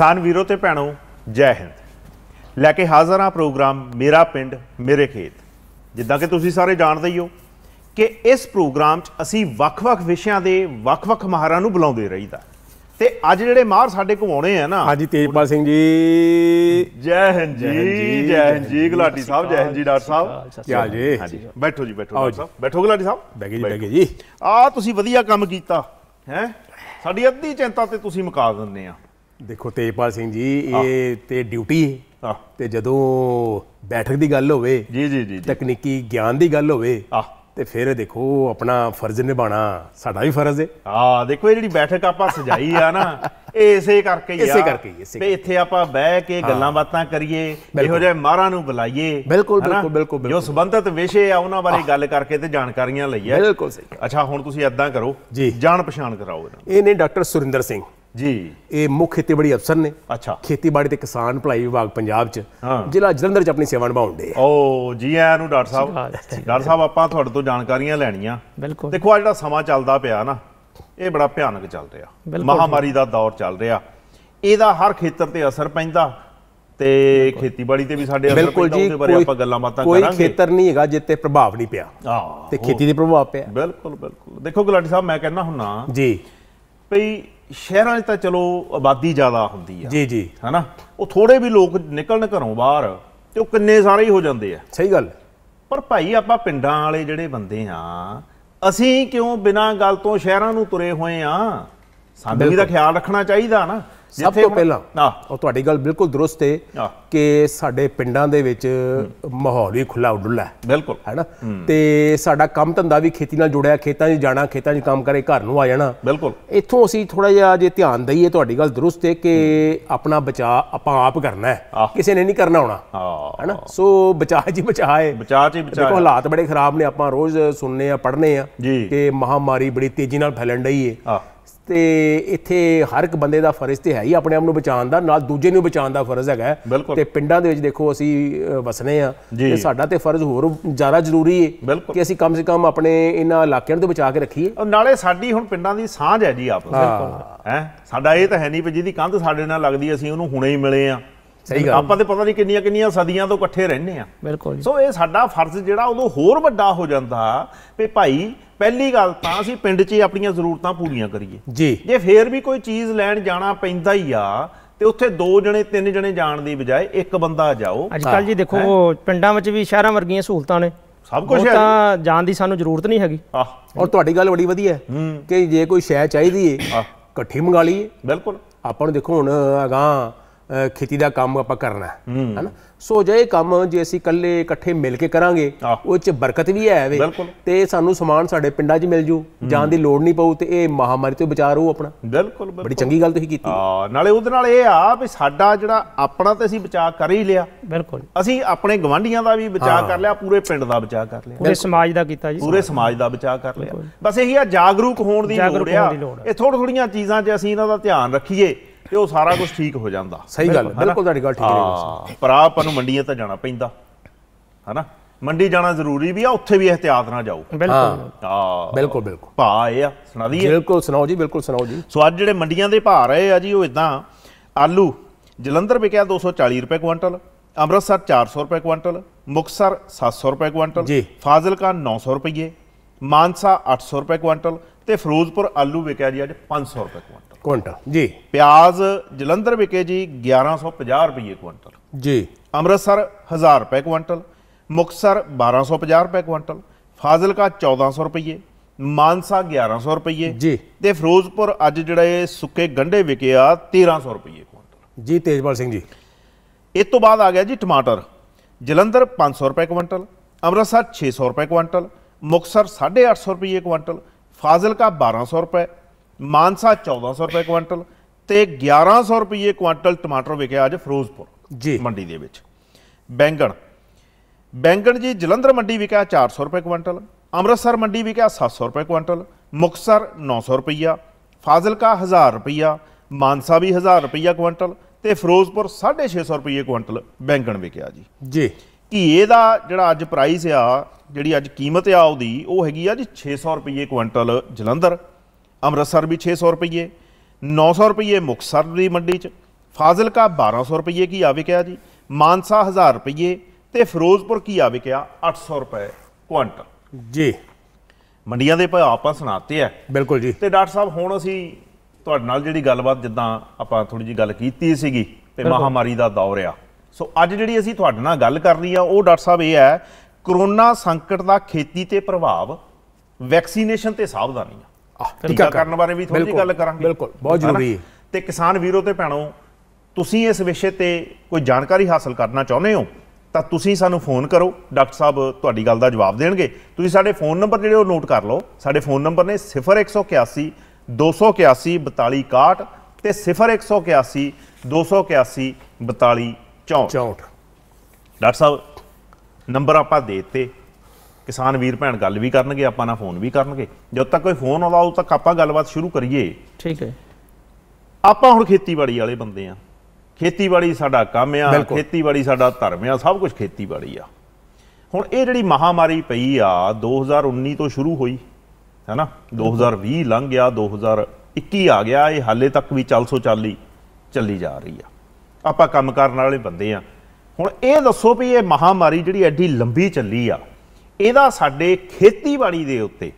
ਕਿਸਾਨ ਵੀਰੋ ਤੇ ਭੈਣੋ ਜੈ ਹਿੰਦ ਲੈ ਕੇ ਹਾਜ਼ਰ ਹਾਂ ਪ੍ਰੋਗਰਾਮ ਮੇਰਾ ਪਿੰਡ ਮੇਰੇ ਖੇਤ ਜਿੱਦਾਂ ਕਿ ਤੁਸੀਂ ਸਾਰੇ ਜਾਣਦੇ ਹੀ ਹੋ ਕਿ ਇਸ ਪ੍ਰੋਗਰਾਮ 'ਚ ਅਸੀਂ ਵੱਖ-ਵੱਖ ਵਿਸ਼ਿਆਂ ਦੇ ਵੱਖ-ਵੱਖ ਮਹਾਰਾ ਨੂੰ ਬੁਲਾਉਂਦੇ ਰਹੀਦਾ ਤੇ ਅੱਜ ਜਿਹੜੇ ਮਾਹਰ ਸਾਡੇ ਕੋਲ ਆਉਣੇ ਆ ਨਾ ਹਾਂਜੀ ਤੇਜਪਾਲ ਸਿੰਘ ਜੀ ਜੈ ਹਿੰਦ ਜੀ ਜੈ ਹਿੰਦ ਜੀ ਗਲਾਟੀ ਸਾਹਿਬ ਜੈ ਹਿੰਦ ਜੀ ਡਾਕਟਰ ਸਾਹਿਬ ਕੀ ਹਾਲ ਜੀ ਹਾਂਜੀ ਬੈਠੋ ਜੀ ਬੈਠੋ ਡਾਕਟਰ ਸਾਹਿਬ ਬੈਠੋ ਗਲਾਟੀ ਸਾਹਿਬ ਬੈਗੇ ਜੀ ਬੈਗੇ ਜੀ ਆ ਤੁਸੀਂ ਵਧੀਆ ਕੰਮ ਕੀਤਾ ਹੈ ਸਾਡੀ ਅੱਧੀ ਚਿੰਤਾ ਤੇ ਤੁਸੀਂ ਮੁਕਾ ਦਿੰਦੇ ਆ ਦੇਖੋ ਤੇਜਪਾਲ ਸਿੰਘ ਜੀ ਇਹ ਤੇ ਡਿਊਟੀ ਤੇ ਜਦੋਂ ਬੈਠਕ ਦੀ ਗੱਲ ਹੋਵੇ ਜੀ ਜੀ ਜੀ ਤਕਨੀਕੀ ਗਿਆਨ ਦੀ ਗੱਲ ਹੋਵੇ ਆ ਤੇ ਫਿਰ ਦੇਖੋ ਆਪਣਾ ਫਰਜ਼ ਨਿਭਾਣਾ ਸਾਡਾ ਵੀ ਫਰਜ਼ ਹੈ ਆ ਦੇਖੋ ਇਹ ਜਿਹੜੀ ਬੈਠਕ ਆਪਾਂ ਸਜਾਈ ਆ ਨਾ ਇਹ ਇਸੇ ਕਰਕੇ ਹੀ ਆ ਇਸੇ ਕਰਕੇ ਹੀ ਇਸੇ ਇੱਥੇ ਆਪਾਂ ਬਹਿ ਕੇ ਗੱਲਾਂ ਬਾਤਾਂ ਕਰੀਏ ਇਹੋ ਜਿਹੇ ਮਾਰਾਂ ਨੂੰ ਬੁਲਾਈਏ ਬਿਲਕੁਲ ਬਿਲਕੁਲ ਬਿਲਕੁਲ ਜੋ ਸੰਬੰਧਤ ਵਿਸ਼ੇ ਆ ਉਹਨਾਂ ਬਾਰੇ ਗੱਲ ਕਰਕੇ ਤੇ ਜਾਣਕਾਰੀਆਂ ਲਈਏ ਬਿਲਕੁਲ ਸਹੀ ਅੱਛਾ ਹੁਣ ਤੁਸੀਂ ਇਦਾਂ ਕਰੋ ਜਾਣ ਪਛਾਣ ਕਰਾਓ ਇਹ ਨੇ ਡਾਕਟਰ ਸੁਰਿੰਦਰ ਸਿੰਘ ਜੀ ਇਹ ਮੁੱਖ ਖੇਤੀਬਾੜੀ ਅਫਸਰ ਨੇ ਅੱਛਾ ਖੇਤੀਬਾੜੀ ਤੇ ਕਿਸਾਨ ਭਲਾਈ ਵਿਭਾਗ ਪੰਜਾਬ ਚ ਜ਼ਿਲ੍ਹਾ ਜਲੰਧਰ ਚ ਆਪਣੀ ਸੇਵਾ ਨਿਭਾਉਂਦੇ ਆ ਓ ਜੀ ਆਇਆਂ ਨੂੰ ਡਾਕਟਰ ਸਾਹਿਬ ਡਾਕਟਰ ਸਾਹਿਬ ਆਪਾਂ ਤੁਹਾਡੇ ਤੋਂ ਜਾਣਕਾਰੀਆਂ ਲੈਣੀਆਂ ਬਿਲਕੁਲ ਦੇਖੋ ਆ ਜਿਹੜਾ ਸਮਾਂ ਚੱਲਦਾ ਪਿਆ ਨਾ ਇਹ ਬੜਾ ਭਿਆਨਕ ਚੱਲ ਰਿਹਾ ਮਹਾਮਾਰੀ ਦਾ ਦੌਰ ਚੱਲ ਰਿਹਾ ਇਹਦਾ ਹਰ ਖੇਤਰ ਤੇ ਅਸਰ ਪੈਂਦਾ ਤੇ ਖੇਤੀਬਾੜੀ ਤੇ ਵੀ ਸਾਡੇ ਅਸਰ ਪੈਂਦਾ ਉਹਦੇ ਬਾਰੇ ਆਪਾਂ ਗੱਲਾਂ ਬਾਤਾਂ ਕਰਾਂਗੇ ਕੋਈ ਖੇਤਰ ਨਹੀਂ ਹੈਗਾ ਜਿੱਤੇ ਪ੍ਰਭਾਵ ਨਹੀਂ ਪਿਆ ਤੇ ਖੇਤੀ ਦੇ ਪ੍ਰਭਾਵ ਪਿਆ ਬਿਲਕੁਲ ਬਿਲਕੁਲ ਦੇਖੋ ਗੁਲਾਟੀ ਸਾਹਿਬ ਮੈਂ ਕਹਿੰਦਾ ਹੁੰਨਾ ਜੀ ਭਈ ਸ਼ਹਿਰਾਂ 'ਚ ਤਾਂ ਚਲੋ ਆਬਾਦੀ ਜ਼ਿਆਦਾ ਹੁੰਦੀ ਆ ਜੀ ਜੀ ਹਨਾ ਉਹ ਥੋੜੇ ਵੀ ਲੋਕ ਨਿਕਲਣ ਘਰੋਂ ਬਾਹਰ ਤੇ ਉਹ ਕਿੰਨੇ ਸਾਰੇ ਹੀ ਹੋ ਜਾਂਦੇ ਆ ਸਹੀ ਗੱਲ ਪਰ ਭਾਈ ਆਪਾਂ ਪਿੰਡਾਂ ਵਾਲੇ ਜਿਹੜੇ ਬੰਦੇ ਆ ਅਸੀਂ ਕਿਉਂ ਬਿਨਾਂ ਗੱਲ ਤੋਂ ਸ਼ਹਿਰਾਂ ਨੂੰ ਤੁਰੇ ਹੋਏ ਆ ਸਾਡੇ ਵੀ ਤਾਂ ਖਿਆਲ ਰੱਖਣਾ ਚਾਹੀਦਾ ਨਾ ਸਭ ਤੋਂ ਪਹਿਲਾਂ ਉਹ ਤੁਹਾਡੀ ਗੱਲ ਬਿਲਕੁਲ ਦਰੁਸਤ ਹੈ ਕਿ ਸਾਡੇ ਪਿੰਡਾਂ ਦੇ ਵਿੱਚ ਮਾਹੌਲ ਹੀ ਖੁੱਲਾ ਉਡੁੱਲਾ ਹੈ ਬਿਲਕੁਲ ਹੈਨਾ ਤੇ ਸਾਡਾ ਕੰਮ ਧੰਦਾ ਵੀ ਖੇਤੀ ਨਾਲ ਜੁੜਿਆ ਖੇਤਾਂ 'ਚ ਜਾਣਾ ਖੇਤਾਂ 'ਚ ਕੰਮ ਕਰੇ ਘਰ ਨੂੰ ਆ ਜਾਣਾ ਬਿਲਕੁਲ ਇੱਥੋਂ ਅਸੀਂ ਥੋੜਾ ਜਿਹਾ ਜੇ ਧਿਆਨ ਦਈਏ ਤੁਹਾਡੀ ਗੱਲ ਦਰੁਸਤ ਹੈ ਕਿ ਆਪਣਾ ਬਚਾ ਆਪਾਂ ਆਪ ਕਰਨਾ ਹੈ ਕਿਸੇ ਨੇ ਨਹੀਂ ਕਰਨਾ ਹੋਣਾ ਹੈਨਾ ਸੋ ਬਚਾ ਜੀ ਬਚਾਏ ਬਚਾ ਜੀ ਬਚਾਏ ਦੇਖੋ ਹਾਲਾਤ ਬੜੇ ਖਰਾਬ ਨੇ ਆਪਾਂ ਰੋਜ਼ ਸੁਣਨੇ ਆ ਪੜ੍ਹਨੇ ਆ ਕਿ ਮਹਾਮਾਰੀ ਬੜੀ ਤੇਜ਼ੀ ਨਾਲ ਫੈਲਣ ਰਹੀ ਹੈ ਤੇ ਇੱਥੇ ਹਰ ਇੱਕ ਬੰਦੇ ਦਾ ਫਰਜ਼ ਤੇ ਹੈ ਹੀ ਆਪਣੇ ਆਪ ਨੂੰ ਬਚਾਉਣ ਦਾ ਨਾਲ ਦੂਜੇ ਨੂੰ ਬਚਾਉਣ ਦਾ ਫਰਜ਼ ਹੈਗਾ ਤੇ ਪਿੰਡਾਂ ਦੇ ਵਿੱਚ ਦੇਖੋ ਅਸੀਂ ਵਸਨੇ ਆ ਤੇ ਸਾਡਾ ਤੇ ਫਰਜ਼ ਹੋਰ ਜ਼ਿਆਦਾ ਜ਼ਰੂਰੀ ਹੈ ਕਿ ਅਸੀਂ ਕਮ ਸੇ ਕਮ ਆਪਣੇ ਇਹਨਾਂ ਇਲਾਕਿਆਂ ਨੂੰ ਬਚਾ ਕੇ ਰੱਖੀਏ ਨਾਲੇ ਸਾਡੀ ਹੁਣ ਪਿੰਡਾਂ ਦੀ ਸਾਂਝ ਹੈ ਜੀ ਆਪਸ ਵਿੱਚ ਹੈ ਸਾਡਾ ਇਹ ਤਾਂ ਹੈ ਨਹੀਂ ਵੀ ਜਿਹਦੀ ਕੰਧ ਸਾਡੇ ਨਾਲ ਲੱਗਦੀ ਅਸੀਂ ਉਹਨੂੰ ਹੁਣੇ ਹੀ ਮਿਲੇ ਆ ਸਹੀ ਗੱਲ ਆਪਾਂ ਤੇ ਪਤਾ ਨਹੀਂ ਕਿੰਨੀਆਂ ਕਿੰਨੀਆਂ ਸਦੀਆਂ ਤੋਂ ਇਕੱਠੇ ਰਹਿੰਦੇ ਆ ਬਿਲਕੁਲ ਸੋ ਇਹ ਸਾਡਾ ਫਰਜ਼ ਜਿਹੜਾ ਉਹਨੂੰ ਹੋਰ ਵੱਡਾ ਹੋ ਜਾਂਦਾ ਵੀ ਭਾਈ ਪਹਿਲੀ ਗੱਲ ਤਾਂ ਅਸੀਂ ਪਿੰਡ 'ਚ ਆਪਣੀਆਂ ਜ਼ਰੂਰਤਾਂ ਪੂਰੀਆਂ ਕਰੀਏ ਜੀ ਜੇ ਫੇਰ ਵੀ ਕੋਈ ਚੀਜ਼ ਲੈਣ ਜਾਣਾ ਪੈਂਦਾ ਹੀ ਆ ਤੇ ਉੱਥੇ ਦੋ ਜਣੇ ਤਿੰਨ ਜਣੇ ਜਾਣ ਦੀ ਬਜਾਏ ਇੱਕ ਬੰਦਾ ਜਾਓ ਅੱਜ ਕੱਲ ਜੀ ਦੇਖੋ ਪਿੰਡਾਂ ਵਿੱਚ ਵੀ ਸ਼ਹਿਰਾਂ ਵਰਗੀਆਂ ਸਹੂਲਤਾਂ ਨੇ ਸਭ ਕੁਝ ਹੈ ਤਾਂ ਜਾਣ ਦੀ ਸਾਨੂੰ ਜ਼ਰੂਰਤ ਨਹੀਂ ਹੈਗੀ ਔਰ ਤੁਹਾਡੀ ਗੱਲ ਬੜੀ ਵਧੀਆ ਹੈ ਕਿ ਜੇ ਕੋਈ ਸ਼ੈ ਚਾਹੀਦੀ ਏ ਇਕੱਠੀ ਮੰਗਾ ਲਈਏ ਬਿਲਕੁਲ ਆਪਾਂ ਨੂੰ ਦੇਖੋ ਹੁਣ ਅਗਾ ਖੇਤੀ ਦਾ ਕੰਮ ਆਪਾਂ ਕਰਨਾ ਹੈ ਹਨਾ ਸੋ ਜੇ ਇਹ ਕੰਮ ਜੇ ਅਸੀਂ ਇਕੱਲੇ ਇਕੱਠੇ ਮਿਲ ਕੇ ਕਰਾਂਗੇ ਉਹ ਚ ਬਰਕਤ ਵੀ ਹੈ ਵੇ ਤੇ ਸਾਨੂੰ ਸਮਾਨ ਸਾਡੇ ਪਿੰਡਾਂ 'ਚ ਮਿਲ ਜੂ ਜਾਣ ਦੀ ਲੋੜ ਨਹੀਂ ਪਊ ਤੇ ਇਹ ਮਹਾਮਾਰੀ ਤੋਂ ਬਚਾ ਰਹੂ ਆਪਣਾ ਬਿਲਕੁਲ ਬੜੀ ਚੰਗੀ ਗੱਲ ਤੁਸੀਂ ਕੀਤੀ ਹਾਂ ਨਾਲੇ ਉਹਦੇ ਨਾਲ ਇਹ ਆ ਵੀ ਸਾਡਾ ਜਿਹੜਾ ਆਪਣਾ ਤੇ ਅਸੀਂ ਬਚਾ ਕਰ ਹੀ ਲਿਆ ਬਿਲਕੁਲ ਅਸੀਂ ਆਪਣੇ ਗਵਾਂਢੀਆਂ ਦਾ ਵੀ ਬਚਾ ਕਰ ਲਿਆ ਪੂਰੇ ਪਿੰਡ ਦਾ ਬਚਾ ਕਰ ਲਿਆ ਪੂਰੇ ਸਮਾਜ ਦਾ ਕੀਤਾ ਜੀ ਪੂਰੇ ਸਮਾਜ ਦਾ ਬਚਾ ਕਰ ਲਿਆ ਬਸ ਇਹੀ ਆ ਜਾਗਰੂਕ ਹੋਣ ਦੀ ਲੋੜ ਆ ਇਹ ਥੋੜੀ ਥੋੜੀਆਂ ਚੀਜ਼ਾਂ 'ਚ ਅਸੀਂ ਇਹਨਾਂ ਦਾ ਧਿਆਨ ਰੱਖੀਏ ਤੇ ਉਹ ਸਾਰਾ ਕੁਝ ਠੀਕ ਹੋ ਜਾਂਦਾ ਸਹੀ ਗੱਲ ਬਿਲਕੁਲ ਤੁਹਾਡੀ ਗੱਲ ਠੀਕ ਹੈ ਪਰ ਆਪਾਂ ਨੂੰ ਮੰਡੀਆਂ ਤਾਂ ਜਾਣਾ ਪੈਂਦਾ ਹਨਾ ਮੰਡੀ ਜਾਣਾ ਜ਼ਰੂਰੀ ਵੀ ਆ ਉੱਥੇ ਵੀ ਇhtiyat ਨਾਲ ਜਾਓ ਬਿਲਕੁਲ ਹਾਂ ਬਿਲਕੁਲ ਬਿਲਕੁਲ ਭਾ ਇਹ ਆ ਸੁਣਾ ਦਈਏ ਬਿਲਕੁਲ ਸੁਣਾਓ ਜੀ ਬਿਲਕੁਲ ਸੁਣਾਓ ਜੀ ਸੋ ਅੱਜ ਜਿਹੜੇ ਮੰਡੀਆਂ ਦੇ ਭਾਅ ਰਹੇ ਆ ਜੀ ਉਹ ਇਦਾਂ ਆਲੂ ਜਲੰਧਰ ਵਿਕਿਆ 240 ਰੁਪਏ ਕੁਇੰਟਲ ਅੰਮ੍ਰਿਤਸਰ 400 ਰੁਪਏ ਕੁਇੰਟਲ ਮੁਕਸਰ 700 ਰੁਪਏ ਕੁਇੰਟਲ ਫਾਜ਼ਿਲਕਾ 900 ਰੁਪਏ ਮਾਨਸਾ 800 ਰੁਪਏ ਕੁਇੰਟਲ ਤੇ ਫਿਰੋਜ਼ਪੁਰ ਆਲੂ ਵਿਕਿਆ ਜੀ ਅੱਜ 500 ਰੁਪਏ ਕੁਇੰਟਲ ਕੁਇੰਟਲ ਜੀ ਪਿਆਜ਼ ਜਲੰਧਰ ਵਿਕੇ ਜੀ 1150 ਰੁਪਏ ਕੁਇੰਟਲ ਜੀ ਅੰਮ੍ਰਿਤਸਰ 1000 ਰੁਪਏ ਕੁਇੰਟਲ ਮੁਕਸਰ 1250 ਰੁਪਏ ਕੁਇੰਟਲ ਫਾਜ਼ਿਲਕਾ 1400 ਰੁਪਏ ਮਾਨਸਾ 1100 ਰੁਪਏ ਜੀ ਤੇ ਫਿਰੋਜ਼ਪੁਰ ਅੱਜ ਜਿਹੜਾ ਇਹ ਸੁੱਕੇ ਗੰਡੇ ਵਿਕੇ ਆ 1300 ਰੁਪਏ ਕੁਇੰਟਲ ਜੀ ਤੇਜਪਾਲ ਸਿੰਘ ਜੀ ਇਸ ਤੋਂ ਬਾਅਦ ਆ ਗਿਆ ਜੀ ਟਮਾਟਰ ਜਲੰਧਰ 500 ਰੁਪਏ ਕੁਇੰਟਲ ਅੰਮ੍ਰਿਤਸਰ 600 ਰੁਪਏ ਕੁਇੰਟਲ ਮੁਕਸਰ 850 ਰੁਪਏ ਕੁਇੰਟਲ ਫਾਜ਼ਿਲਕਾ 1200 ਰੁਪਏ ਮਾਨਸਾ 1400 ਰੁਪਏ ਕੁਇੰਟਲ ਤੇ 1100 ਰੁਪਏ ਕੁਇੰਟਲ ਟਮਾਟਰ ਵਿਕਿਆ ਅੱਜ ਫਿਰੋਜ਼ਪੁਰ ਜੀ ਮੰਡੀ ਦੇ ਵਿੱਚ ਬੈਂਗਣ ਬੈਂਗਣ ਜੀ ਜਲੰਧਰ ਮੰਡੀ ਵਿਕਿਆ 400 ਰੁਪਏ ਕੁਇੰਟਲ ਅੰਮ੍ਰਿਤਸਰ ਮੰਡੀ ਵਿਕਿਆ 700 ਰੁਪਏ ਕੁਇੰਟਲ ਮੁਕਸਰ 900 ਰੁਪਈਆ ਫਾਜ਼ਿਲਕਾ 1000 ਰੁਪਈਆ ਮਾਨਸਾ ਵੀ 1000 ਰੁਪਈਆ ਕੁਇੰਟਲ ਤੇ ਫਿਰੋਜ਼ਪੁਰ 650 ਰੁਪਏ ਕੁਇੰਟਲ ਬੈਂਗਣ ਵਿਕਿਆ ਜੀ ਜੀ ਘੀਏ ਦਾ ਜਿਹੜਾ ਅੱਜ ਪ੍ਰਾਈਸ ਆ ਜਿਹੜੀ ਅੱਜ ਕੀਮਤ ਆ ਉਹਦੀ ਉਹ ਹੈਗੀ ਆ ਜੀ 600 ਰੁਪਏ ਕੁਇੰਟਲ ਜਲੰਧਰ ਅੰਮ੍ਰਿਤਸਰ ਵੀ 600 ਰੁਪਏ 900 ਰੁਪਏ ਮੁਕਸਰ ਦੀ ਮੰਡੀ 'ਚ ਫਾਜ਼ਿਲਕਾ 1200 ਰੁਪਏ ਕੀ ਆ ਵਿਕਿਆ ਜੀ ਮਾਨਸਾ 1000 ਰੁਪਏ ਤੇ ਫਿਰੋਜ਼ਪੁਰ ਕੀ ਆ ਵਿਕਿਆ 800 ਰੁਪਏ ਕੁਇੰਟਲ ਜੀ ਮੰਡੀਆਂ ਦੇ ਭਾਅ ਆਪਾਂ ਸੁਣਾਤੇ ਆ ਬਿਲਕੁਲ ਜੀ ਤੇ ਡਾਕਟਰ ਸਾਹਿਬ ਹੁਣ ਅਸੀਂ ਤੁਹਾਡੇ ਨਾਲ ਜਿਹੜੀ ਗੱਲਬਾਤ ਜਿੱਦਾਂ ਆਪਾਂ ਥੋੜੀ ਜੀ ਗੱਲ ਕੀਤੀ ਸੀਗੀ ਤੇ ਮਹਾਮਾਰੀ ਦਾ ਦੌਰ ਆ ਸੋ ਅੱਜ ਜਿਹੜੀ ਅਸੀਂ ਤੁਹਾਡੇ ਨਾਲ ਗੱਲ ਕਰਨੀ ਆ ਉਹ ਡਾਕਟਰ ਸਾਹਿਬ ਇਹ ਹੈ ਕਰੋਨਾ ਸੰਕਟ ਦਾ ਖੇਤੀ ਤੇ ਪ੍ਰਭਾਵ ਵੈਕਸੀਨੇਸ਼ਨ ਤੇ ਸਾਵਧਾਨੀਆਂ ਕਰਨ ਬਾਰੇ ਵੀ ਥੋੜੀ ਗੱਲ ਕਰਾਂਗੇ ਬਿਲਕੁਲ ਬਹੁਤ ਜ਼ਰੂਰੀ ਹੈ ਤੇ ਕਿਸਾਨ ਵੀਰੋ ਤੇ ਭੈਣੋ ਤੁਸੀਂ ਇਸ ਵਿਸ਼ੇ ਤੇ ਕੋਈ ਜਾਣਕਾਰੀ ਹਾਸਲ ਕਰਨਾ ਚਾਹੁੰਦੇ ਹੋ ਤਾਂ ਤੁਸੀਂ ਸਾਨੂੰ ਫੋਨ ਕਰੋ ਡਾਕਟਰ ਸਾਹਿਬ ਤੁਹਾਡੀ ਗੱਲ ਦਾ ਜਵਾਬ ਦੇਣਗੇ ਤੁਸੀਂ ਸਾਡੇ ਫੋਨ ਨੰਬਰ ਜਿਹੜੇ ਉਹ ਨੋਟ ਕਰ ਲਓ ਸਾਡੇ ਫੋਨ ਨੰਬਰ ਨੇ 0181 281 4261 ਤੇ 0181 281 64 ਡਾਕਟਰ ਸਾਹਿਬ ਨੰਬਰ ਆਪਾਂ ਦੇ ਦਿੱਤੇ ਕਿਸਾਨ ਵੀਰ ਭੈਣ ਗੱਲ ਵੀ ਕਰਨਗੇ ਆਪਾਂ ਨਾਲ ਫੋਨ ਵੀ ਕਰਨਗੇ ਜਦ ਤੱਕ ਕੋਈ ਫੋਨ ਆਉਂਦਾ ਉਦੋਂ ਤੱਕ ਆਪਾਂ ਗੱਲਬਾਤ ਸ਼ੁਰੂ ਕਰੀਏ ਠੀਕ ਹੈ ਆਪਾਂ ਹੁਣ ਖੇਤੀਬਾੜੀ ਵਾਲੇ ਬੰਦੇ ਆ ਖੇਤੀਬਾੜੀ ਸਾਡਾ ਕੰਮ ਆ ਖੇਤੀਬਾੜੀ ਸਾਡਾ ਧਰਮ ਆ ਸਭ ਕੁਝ ਖੇਤੀਬਾੜੀ ਆ ਹੁਣ ਇਹ ਜਿਹੜੀ ਮਹਾਮਾਰੀ ਪਈ ਆ 2019 ਤੋਂ ਸ਼ੁਰੂ ਹੋਈ ਹੈਨਾ 2020 ਲੰਘ ਗਿਆ 2021 ਆ ਗਿਆ ਇਹ ਹਾਲੇ ਤੱਕ ਵੀ ਚੱਲ ਸੋ ਚੱਲੀ ਚੱਲੀ ਜਾ ਰਹੀ ਆ ਆਪਾਂ ਕੰਮ ਕਰਨ ਵਾਲੇ ਬੰਦੇ ਆ ਹੁਣ ਇਹ ਦੱਸੋ ਵੀ ਇਹ ਮਹਾਮਾਰੀ ਜਿਹੜੀ ਐਡੀ ਲੰਬੀ ਚੱਲੀ ਆ ਇਹਦਾ ਸਾਡੇ ਖੇਤੀਬਾੜੀ ਦੇ ਉੱਤੇ